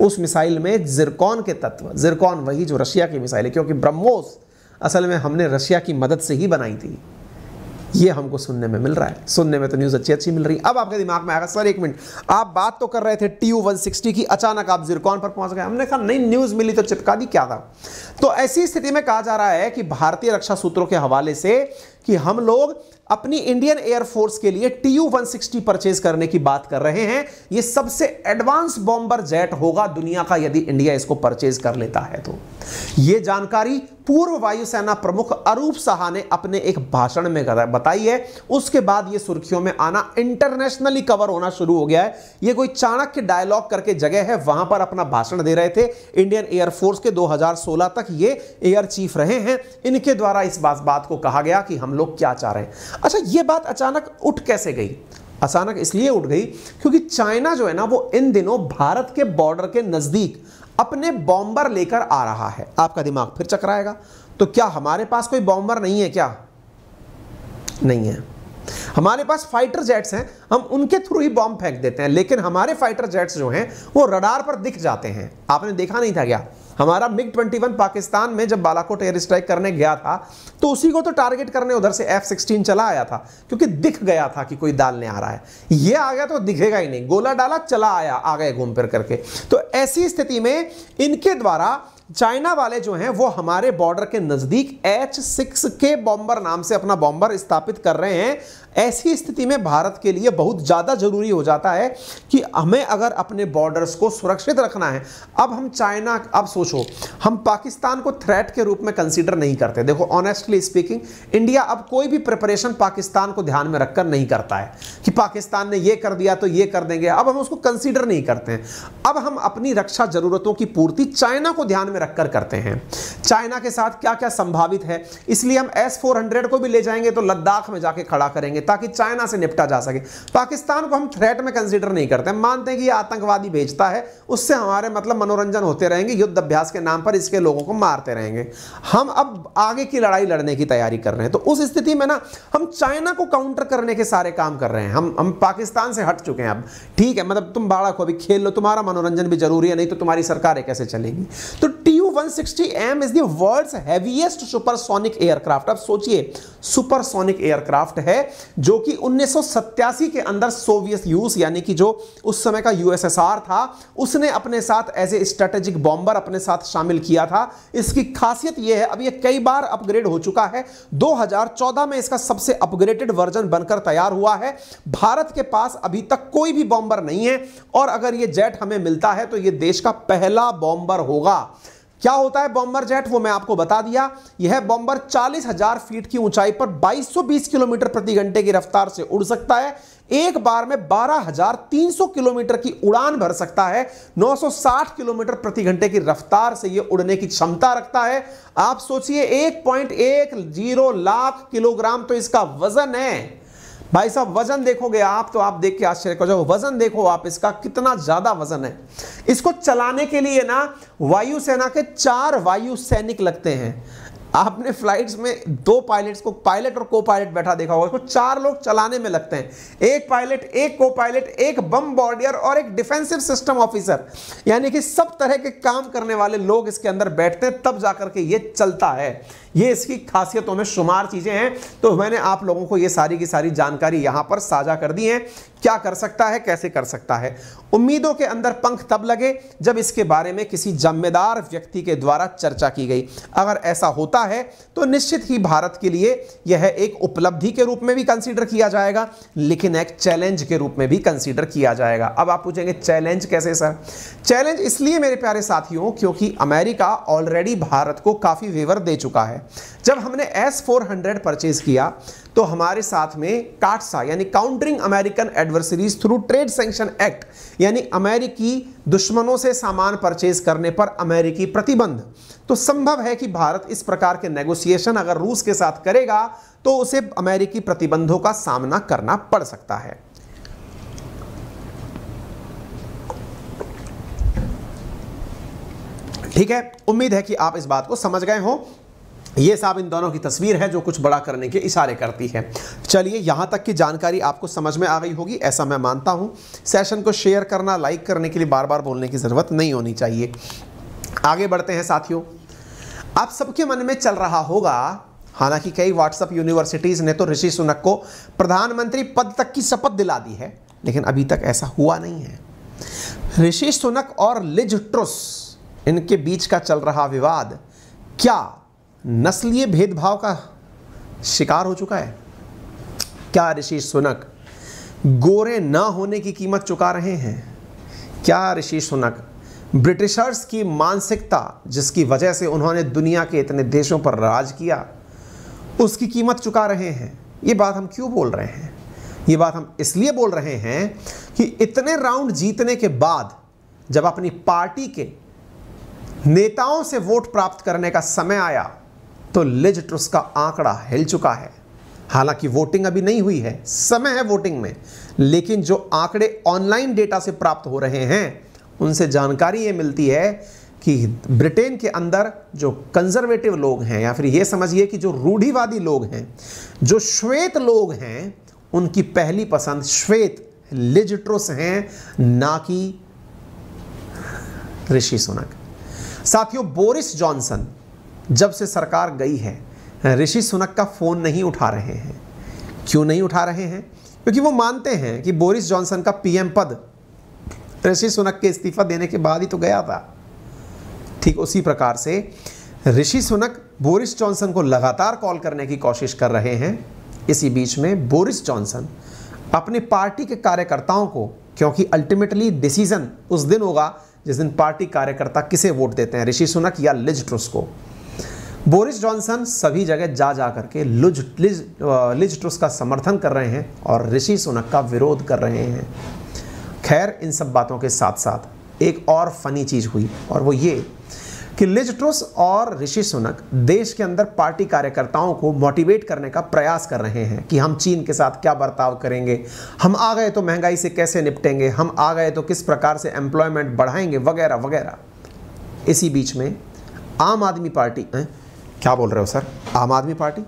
उस मिसाइल में जिरकॉन के तत्व जिरकॉन वही जो रशिया की मिसाइल है क्योंकि ब्रह्मोस असल में हमने रशिया की मदद से ही बनाई थी ये हमको सुनने में मिल रहा है सुनने में तो न्यूज़ अच्छी अच्छी मिल रही है अब आपके दिमाग में आएगा सर एक मिनट आप बात तो कर रहे थे टी यू की अचानक आप जिरकॉन पर पहुंच गए हमने कहा नई न्यूज़ मिली तो चिपका दी क्या था तो ऐसी स्थिति में कहा जा रहा है कि भारतीय रक्षा सूत्रों के हवाले से कि हम लोग अपनी इंडियन एयरफोर्स के लिए टी यू वन परचेज करने की बात कर रहे हैं यह सबसे एडवांस बॉम्बर जेट होगा दुनिया का यदि इंडिया इसको परचेज कर लेता है तो यह जानकारी पूर्व वायुसेना प्रमुख अरूप साहा ने अपने एक भाषण में बताई है उसके बाद यह सुर्खियों में आना इंटरनेशनली कवर होना शुरू हो गया है यह कोई चाणक्य डायलॉग करके जगह है वहां पर अपना भाषण दे रहे थे इंडियन एयरफोर्स के 2016 तक ये एयर चीफ रहे हैं इनके द्वारा इस बात बात को कहा गया कि हम लोग क्या चाह रहे हैं अच्छा ये बात अचानक उठ कैसे गई अचानक इसलिए उठ गई क्योंकि चाइना जो है ना वो इन दिनों भारत के बॉर्डर के नज़दीक अपने बॉम्बर लेकर आ रहा है आपका दिमाग फिर चकराएगा तो क्या हमारे पास कोई बॉम्बर नहीं है क्या नहीं है हमारे पास फाइटर जेट्स हैं हम उनके थ्रू ही बॉम्ब फेंक देते हैं लेकिन हमारे फाइटर जेट्स जो हैं वो रडार पर दिख जाते हैं आपने देखा नहीं था क्या हमारा मिग 21 पाकिस्तान में जब बालाकोट एयर स्ट्राइक करने गया था तो उसी को तो टारगेट करने उधर से एफ सिक्सटीन चला आया था क्योंकि दिख गया था कि कोई डालने आ रहा है ये आ गया तो दिखेगा ही नहीं गोला डाला चला आया आ गए घूम फिर करके तो ऐसी स्थिति में इनके द्वारा चाइना वाले जो हैं वो हमारे बॉर्डर के नज़दीक एच सिक्स के बॉम्बर नाम से अपना बॉम्बर स्थापित कर रहे हैं ऐसी स्थिति में भारत के लिए बहुत ज़्यादा ज़रूरी हो जाता है कि हमें अगर अपने बॉर्डर्स को सुरक्षित रखना है अब हम चाइना अब सोचो हम पाकिस्तान को थ्रेट के रूप में कंसीडर नहीं करते देखो ऑनेस्टली स्पीकिंग इंडिया अब कोई भी प्रिपरेशन पाकिस्तान को ध्यान में रखकर नहीं करता है कि पाकिस्तान ने ये कर दिया तो ये कर देंगे अब हम उसको कंसिडर नहीं करते हैं अब हम अपनी रक्षा ज़रूरतों की पूर्ति चाइना को ध्यान में रखकर करते हैं चाइना के साथ क्या क्या संभावित है इसलिए हम एस को भी ले जाएंगे तो लद्दाख में जाके खड़ा करेंगे ताकि चाइना से निपटा जा सके पाकिस्तान को हम थ्रेट में कंसिडर नहीं करते मानते हैं कि यह आतंकवादी भेजता है उससे हमारे मतलब मनोरंजन होते रहेंगे युद्ध अभ्यास के नाम पर इसके लोगों को मारते रहेंगे हम अब आगे की लड़ाई लड़ने की तैयारी कर रहे हैं तो उस स्थिति में ना हम चाइना को काउंटर करने के सारे काम कर रहे हैं हम हम पाकिस्तान से हट चुके हैं अब ठीक है मतलब तुम बाड़ा को अभी खेल लो तुम्हारा मनोरंजन भी जरूरी है नहीं तो तुम्हारी सरकारें कैसे चलेगी तो T U one sixty M is the world's heaviest supersonic aircraft अब सोचिए सुपरसोनिक एयरक्राफ्ट है जो कि उन्नीस के अंदर सोवियत यूज यानी कि जो उस समय का यूएसएसआर था उसने अपने साथ एज ए स्ट्रेटेजिक बॉम्बर अपने साथ शामिल किया था इसकी खासियत यह है अब यह कई बार अपग्रेड हो चुका है 2014 में इसका सबसे अपग्रेडेड वर्जन बनकर तैयार हुआ है भारत के पास अभी तक कोई भी बॉम्बर नहीं है और अगर यह जेट हमें मिलता है तो यह देश का पहला बॉम्बर होगा क्या होता है बॉम्बर जेट वो मैं आपको बता दिया यह बॉम्बर 40,000 फीट की ऊंचाई पर 2220 किलोमीटर प्रति घंटे की रफ्तार से उड़ सकता है एक बार में 12,300 किलोमीटर की उड़ान भर सकता है 960 किलोमीटर प्रति घंटे की रफ्तार से यह उड़ने की क्षमता रखता है आप सोचिए 1.10 लाख किलोग्राम तो इसका वजन है भाई साहब वजन देखोगे आप तो आप देख के आश्चर्य कर जाओ वजन देखो आप इसका कितना ज्यादा वजन है इसको चलाने के लिए ना वायुसेना के चार वायु सैनिक लगते हैं आपने फ्लाइट्स में दो पायलट्स को पायलट और को पायलट बैठा देखा होगा इसको चार लोग चलाने में लगते हैं एक पायलट एक को पायलट एक बम बॉर्डियर और एक डिफेंसिव सिस्टम ऑफिसर यानी कि सब तरह के काम करने वाले लोग इसके अंदर बैठते हैं तब जाकर के ये चलता है ये इसकी खासियतों में शुमार चीज़ें हैं तो मैंने आप लोगों को ये सारी की सारी जानकारी यहां पर साझा कर दी है क्या कर सकता है कैसे कर सकता है उम्मीदों के अंदर पंख तब लगे जब इसके बारे में किसी जिम्मेदार व्यक्ति के द्वारा चर्चा की गई अगर ऐसा होता है तो निश्चित ही भारत के लिए यह एक उपलब्धि के रूप में भी कंसीडर किया जाएगा लेकिन एक चैलेंज के रूप में भी कंसीडर किया जाएगा अब आप पूछेंगे चैलेंज कैसे सर चैलेंज इसलिए मेरे प्यारे साथियों क्योंकि अमेरिका ऑलरेडी भारत को काफ़ी वेवर दे चुका है जब हमने एस फोर परचेज किया तो हमारे साथ में काटसा यानी countering American adversaries through trade sanction act यानी अमेरिकी दुश्मनों से सामान परचेज करने पर अमेरिकी प्रतिबंध तो संभव है कि भारत इस प्रकार के नेगोशिएशन अगर रूस के साथ करेगा तो उसे अमेरिकी प्रतिबंधों का सामना करना पड़ सकता है ठीक है उम्मीद है कि आप इस बात को समझ गए हो ये साहब इन दोनों की तस्वीर है जो कुछ बड़ा करने के इशारे करती है चलिए यहाँ तक की जानकारी आपको समझ में आ गई होगी ऐसा मैं मानता हूँ सेशन को शेयर करना लाइक करने के लिए बार बार बोलने की ज़रूरत नहीं होनी चाहिए आगे बढ़ते हैं साथियों आप सबके मन में चल रहा होगा हालांकि कई व्हाट्सएप यूनिवर्सिटीज़ ने तो ऋषि सुनक को प्रधानमंत्री पद तक की शपथ दिला दी है लेकिन अभी तक ऐसा हुआ नहीं है ऋषि सुनक और लिज ट्रुस इनके बीच का चल रहा विवाद क्या नस्लीय भेदभाव का शिकार हो चुका है क्या ऋषि सुनक गोरे ना होने की कीमत चुका रहे हैं क्या ऋषि सुनक ब्रिटिशर्स की मानसिकता जिसकी वजह से उन्होंने दुनिया के इतने देशों पर राज किया उसकी कीमत चुका रहे हैं ये बात हम क्यों बोल रहे हैं ये बात हम इसलिए बोल रहे हैं कि इतने राउंड जीतने के बाद जब अपनी पार्टी के नेताओं से वोट प्राप्त करने का समय आया तो लिज ट्रुस का आंकड़ा हिल चुका है हालांकि वोटिंग अभी नहीं हुई है समय है वोटिंग में लेकिन जो आंकड़े ऑनलाइन डेटा से प्राप्त हो रहे हैं उनसे जानकारी ये मिलती है कि ब्रिटेन के अंदर जो कंजर्वेटिव लोग हैं या फिर ये समझिए कि जो रूढ़ीवादी लोग हैं जो श्वेत लोग हैं उनकी पहली पसंद श्वेत लिजट्रुस हैं ना कि ऋषि सुनक साथियों बोरिस जॉनसन जब से सरकार गई है ऋषि सुनक का फ़ोन नहीं उठा रहे हैं क्यों नहीं उठा रहे हैं क्योंकि वो मानते हैं कि बोरिस जॉनसन का पीएम पद ऋषि सुनक के इस्तीफा देने के बाद ही तो गया था ठीक उसी प्रकार से ऋषि सुनक बोरिस जॉनसन को लगातार कॉल करने की कोशिश कर रहे हैं इसी बीच में बोरिस जॉनसन अपने पार्टी के कार्यकर्ताओं को क्योंकि अल्टीमेटली डिसीजन उस दिन होगा जिस दिन पार्टी कार्यकर्ता किसे वोट देते हैं ऋषि सुनक या लिज ट्रुस को बोरिस जॉनसन सभी जगह जा जा करके लुज लिज लिज ट्रुस का समर्थन कर रहे हैं और ऋषि सुनक का विरोध कर रहे हैं खैर इन सब बातों के साथ साथ एक और फनी चीज़ हुई और वो ये कि लिज ट्रुस और ऋषि सुनक देश के अंदर पार्टी कार्यकर्ताओं को मोटिवेट करने का प्रयास कर रहे हैं कि हम चीन के साथ क्या बर्ताव करेंगे हम आ गए तो महंगाई से कैसे निपटेंगे हम आ गए तो किस प्रकार से एम्प्लॉयमेंट बढ़ाएंगे वगैरह वगैरह इसी बीच में आम आदमी पार्टी है? क्या बोल रहे हो सर आम आदमी पार्टी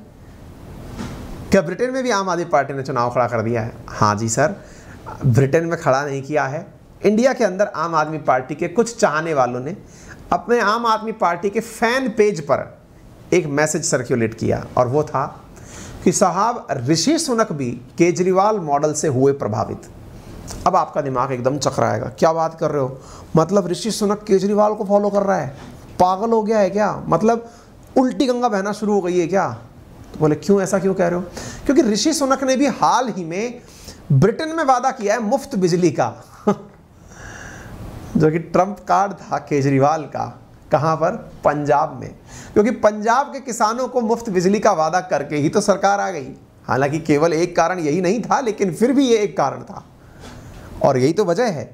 क्या ब्रिटेन में भी आम आदमी पार्टी ने चुनाव खड़ा कर दिया है हाँ जी सर ब्रिटेन में खड़ा नहीं किया है इंडिया के अंदर आम आदमी पार्टी के कुछ चाहने वालों ने अपने आम आदमी पार्टी के फैन पेज पर एक मैसेज सर्क्यूलेट किया और वो था कि साहब ऋषि सुनक भी केजरीवाल मॉडल से हुए प्रभावित अब आपका दिमाग एकदम चकराएगा क्या बात कर रहे हो मतलब ऋषि सुनक केजरीवाल को फॉलो कर रहा है पागल हो गया है क्या मतलब उल्टी गंगा बहना शुरू हो गई है क्या तो बोले क्यों ऐसा क्यों कह रहे हो क्योंकि ऋषि सुनक ने भी हाल ही में ब्रिटेन में वादा किया है मुफ्त बिजली का जो कि ट्रंप कार्ड था केजरीवाल का कहां पर पंजाब में क्योंकि पंजाब के किसानों को मुफ्त बिजली का वादा करके ही तो सरकार आ गई हालांकि केवल एक कारण यही नहीं था लेकिन फिर भी ये एक कारण था और यही तो वजह है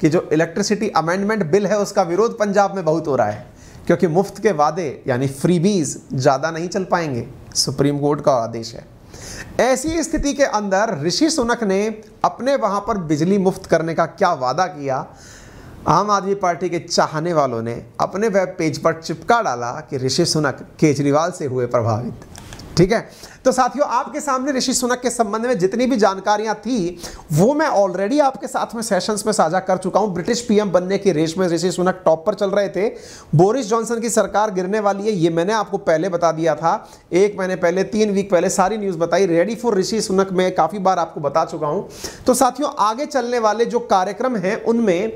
कि जो इलेक्ट्रिसिटी अमेंडमेंट बिल है उसका विरोध पंजाब में बहुत हो रहा है क्योंकि मुफ्त के वादे यानी फ्रीबीज ज़्यादा नहीं चल पाएंगे सुप्रीम कोर्ट का आदेश है ऐसी स्थिति के अंदर ऋषि सुनक ने अपने वहां पर बिजली मुफ्त करने का क्या वादा किया आम आदमी पार्टी के चाहने वालों ने अपने वेब पेज पर चिपका डाला कि ऋषि सुनक केजरीवाल से हुए प्रभावित ठीक है तो साथियों आपके सामने ऋषि सुनक के संबंध में जितनी भी जानकारियां थी वो मैं ऑलरेडी आपके साथ में सेशंस में साझा कर चुका हूं ब्रिटिश पीएम बनने की रेस में ऋषि सुनक टॉप पर चल रहे थे बोरिस जॉनसन की सरकार गिरने वाली है ये मैंने आपको पहले बता दिया था एक महीने पहले तीन वीक पहले सारी न्यूज बताई रेडी फॉर ऋषि सुनक में काफी बार आपको बता चुका हूं तो साथियों आगे चलने वाले जो कार्यक्रम है उनमें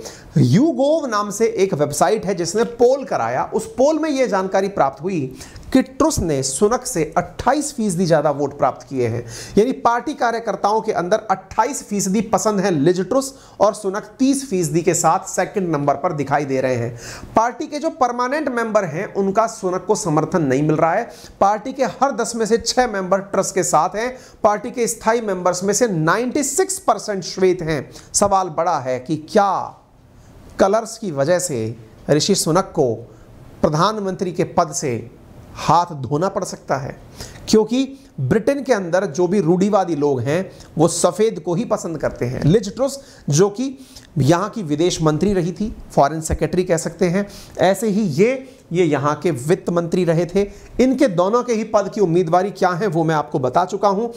यू नाम से एक वेबसाइट है जिसने पोल कराया उस पोल में यह जानकारी प्राप्त हुई कि ट्रुस ने सुनक से 28 फीसदी ज़्यादा वोट प्राप्त किए हैं यानी पार्टी कार्यकर्ताओं के अंदर 28 फीसदी पसंद है लिज ट्रुस और सुनक 30 फीसदी के साथ सेकंड नंबर पर दिखाई दे रहे हैं पार्टी के जो परमानेंट मेंबर हैं उनका सुनक को समर्थन नहीं मिल रहा है पार्टी के हर दस में से छह मेंबर ट्रस्ट के साथ हैं पार्टी के स्थायी मेंबर्स में से नाइनटी परसेंट श्वेत हैं सवाल बड़ा है कि क्या कलर्स की वजह से ऋषि सुनक को प्रधानमंत्री के पद से हाथ धोना पड़ सकता है क्योंकि ब्रिटेन के अंदर जो भी रूढ़ीवादी लोग हैं वो सफ़ेद को ही पसंद करते हैं लिज ट्रुस जो कि यहाँ की विदेश मंत्री रही थी फॉरेन सेक्रेटरी कह सकते हैं ऐसे ही ये ये यहाँ के वित्त मंत्री रहे थे इनके दोनों के ही पद की उम्मीदवारी क्या है वो मैं आपको बता चुका हूं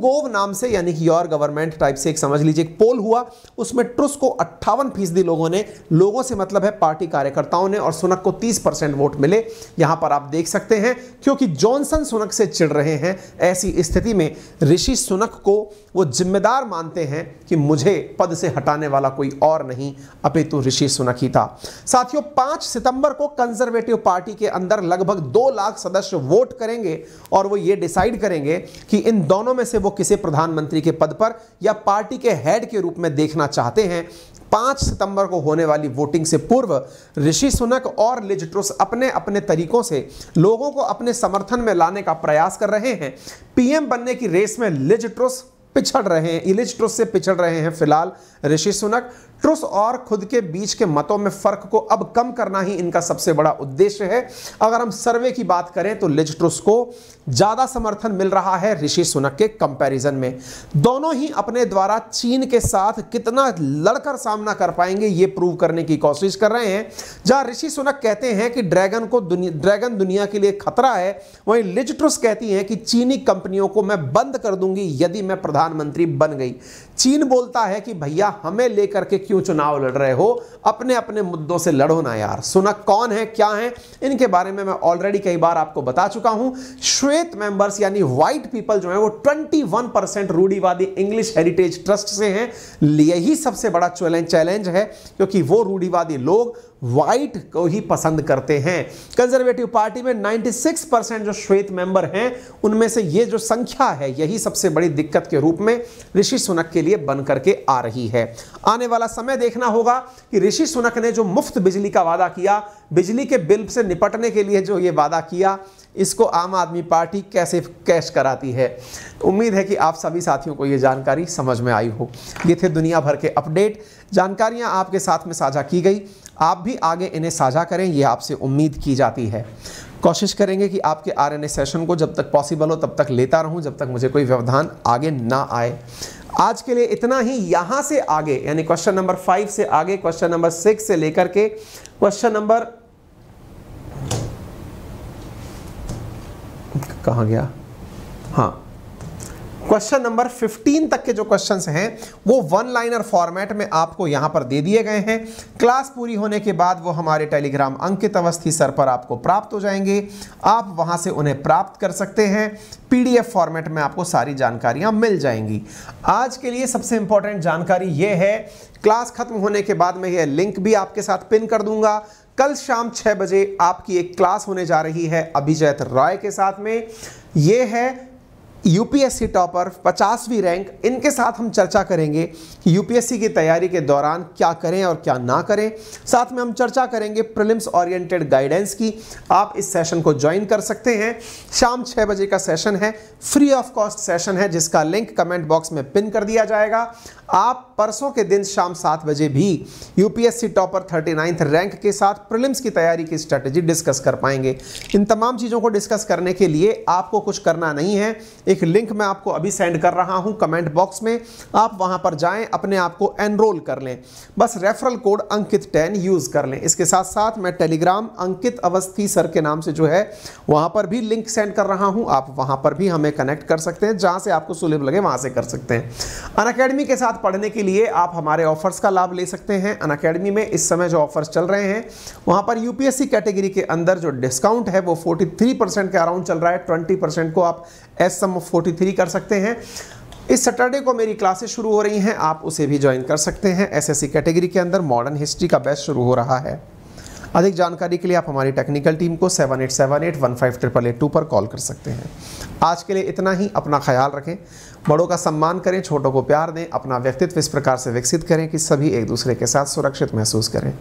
गोव नाम से यानी कि योर गवर्नमेंट टाइप से एक समझ लीजिए एक पोल हुआ उसमें ट्रुस को अट्ठावन फीसदी लोगों ने लोगों से मतलब है पार्टी कार्यकर्ताओं ने और सुनक को तीस वोट मिले यहां पर आप देख सकते हैं क्योंकि जॉनसन सुनक से चिड़ रहे हैं ऐसी स्थिति में ऋषि सुनक को वो जिम्मेदार मानते हैं कि मुझे पद से हटाने वाला कोई और नहीं अपितु ऋषि सुनक ही था साथियों पांच सितंबर को कंजर्वेटिव कंजर्वेटिव पार्टी के अंदर लगभग दो लाख सदस्य वोट करेंगे और वो ये डिसाइड करेंगे कि इन दोनों में से वो किसे प्रधानमंत्री के पद पर या पार्टी के हेड के रूप में देखना चाहते हैं पांच सितंबर को होने वाली वोटिंग से पूर्व ऋषि सुनक और लिज अपने अपने तरीकों से लोगों को अपने समर्थन में लाने का प्रयास कर रहे हैं पीएम बनने की रेस में लिज पिछड़ रहे हैं इलिज से पिछड़ रहे हैं फिलहाल ऋषि सुनक ट्रुस और खुद के बीच के मतों में फर्क को अब कम करना ही इनका सबसे बड़ा उद्देश्य है अगर हम सर्वे की बात करें तो लिज ट्रुस को ज्यादा समर्थन मिल रहा है ऋषि सुनक के कंपैरिजन में दोनों ही अपने द्वारा चीन के साथ कितना लड़कर सामना कर पाएंगे ये प्रूव करने की कोशिश कर रहे हैं जहां ऋषि सुनक कहते हैं कि ड्रैगन को दुनिया ड्रैगन दुनिया के लिए खतरा है वहीं लिज ट्रुस कहती है कि चीनी कंपनियों को मैं बंद कर दूंगी यदि मैं प्रधानमंत्री बन गई चीन बोलता है कि भैया हमें लेकर के क्यों चुनाव लड़ रहे हो अपने अपने मुद्दों से लड़ो ना यार सुनक कौन है क्या है इनके बारे में मैं ऑलरेडी कई बार आपको बता चुका हूं श्वेत मेंबर्स यानी व्हाइट पीपल जो है वो 21 परसेंट रूढ़ीवादी इंग्लिश हेरिटेज ट्रस्ट से हैं यही सबसे बड़ा चैलेंज है क्योंकि वो रूढ़ीवादी लोग व्हाइट को ही पसंद करते हैं कंजर्वेटिव पार्टी में 96 परसेंट जो श्वेत मेंबर हैं उनमें से ये जो संख्या है यही सबसे बड़ी दिक्कत के रूप में ऋषि सुनक के लिए बन करके आ रही है आने वाला समय देखना होगा कि ऋषि सुनक ने जो मुफ्त बिजली का वादा किया बिजली के बिल से निपटने के लिए जो ये वादा किया इसको आम आदमी पार्टी कैसे कैश कराती है उम्मीद है कि आप सभी साथियों को ये जानकारी समझ में आई हो ये थे दुनिया भर के अपडेट जानकारियाँ आपके साथ में साझा की गई आप भी आगे इन्हें साझा करें ये आपसे उम्मीद की जाती है कोशिश करेंगे कि आपके आर सेशन को जब तक पॉसिबल हो तब तक लेता रहूं जब तक मुझे कोई व्यवधान आगे ना आए आज के लिए इतना ही यहां से आगे यानी क्वेश्चन नंबर फाइव से आगे क्वेश्चन नंबर सिक्स से लेकर के क्वेश्चन नंबर कहा गया क्वेश्चन नंबर 15 तक के जो क्वेश्चंस हैं वो वन लाइनर फॉर्मेट में आपको यहाँ पर दे दिए गए हैं क्लास पूरी होने के बाद वो हमारे टेलीग्राम अंकित अवस्थी सर पर आपको प्राप्त हो जाएंगे आप वहाँ से उन्हें प्राप्त कर सकते हैं पीडीएफ फॉर्मेट में आपको सारी जानकारियाँ मिल जाएंगी आज के लिए सबसे इंपॉर्टेंट जानकारी ये है क्लास खत्म होने के बाद मैं यह लिंक भी आपके साथ पिन कर दूंगा कल शाम छः बजे आपकी एक क्लास होने जा रही है अभिजैत रॉय के साथ में ये है यूपीएससी टॉपर 50वीं रैंक इनके साथ हम चर्चा करेंगे कि यूपीएससी की तैयारी के दौरान क्या करें और क्या ना करें साथ में हम चर्चा करेंगे प्रिलिम्स ओरिएंटेड गाइडेंस की आप इस सेशन को ज्वाइन कर सकते हैं शाम छः बजे का सेशन है फ्री ऑफ कॉस्ट सेशन है जिसका लिंक कमेंट बॉक्स में पिन कर दिया जाएगा आप परसों के दिन शाम सात बजे भी UPSC topper thirty ninth rank के साथ प्रिलिम्स की तैयारी की स्ट्रैटेजी डिस्कस कर पाएंगे इन तमाम चीज़ों को डिस्कस करने के लिए आपको कुछ करना नहीं है एक लिंक मैं आपको अभी सेंड कर रहा हूं कमेंट बॉक्स में आप वहां पर जाएं अपने आप को एनरोल कर लें बस referral code Ankit ten use कर लें इसके साथ साथ मैं टेलीग्राम अंकित अवस्थी सर के नाम से जो है वहाँ पर भी लिंक सेंड कर रहा हूँ आप वहाँ पर भी हमें कनेक्ट कर सकते हैं जहाँ से आपको सुलभ लगे वहाँ से कर सकते हैं अन के साथ साथ पढ़ने के लिए आप हमारे ऑफर्स का लाभ ले सकते हैं अन अकेडमी में इस समय जो ऑफर्स चल रहे हैं वहाँ पर यूपीएससी कैटेगरी के अंदर जो डिस्काउंट है वो 43 परसेंट के अराउंड चल रहा है 20 परसेंट को आप एस सम 43 कर सकते हैं इस सैटरडे को मेरी क्लासेस शुरू हो रही हैं आप उसे भी ज्वाइन कर सकते हैं एस कैटेगरी के अंदर मॉडर्न हिस्ट्री का बेस्ट शुरू हो रहा है अधिक जानकारी के लिए आप हमारी टेक्निकल टीम को seven eight seven eight one five triple eight two पर कॉल कर सकते हैं आज के लिए इतना ही अपना ख्याल रखें बड़ों का सम्मान करें छोटों को प्यार दें अपना व्यक्तित्व इस प्रकार से विकसित करें कि सभी एक दूसरे के साथ सुरक्षित महसूस करें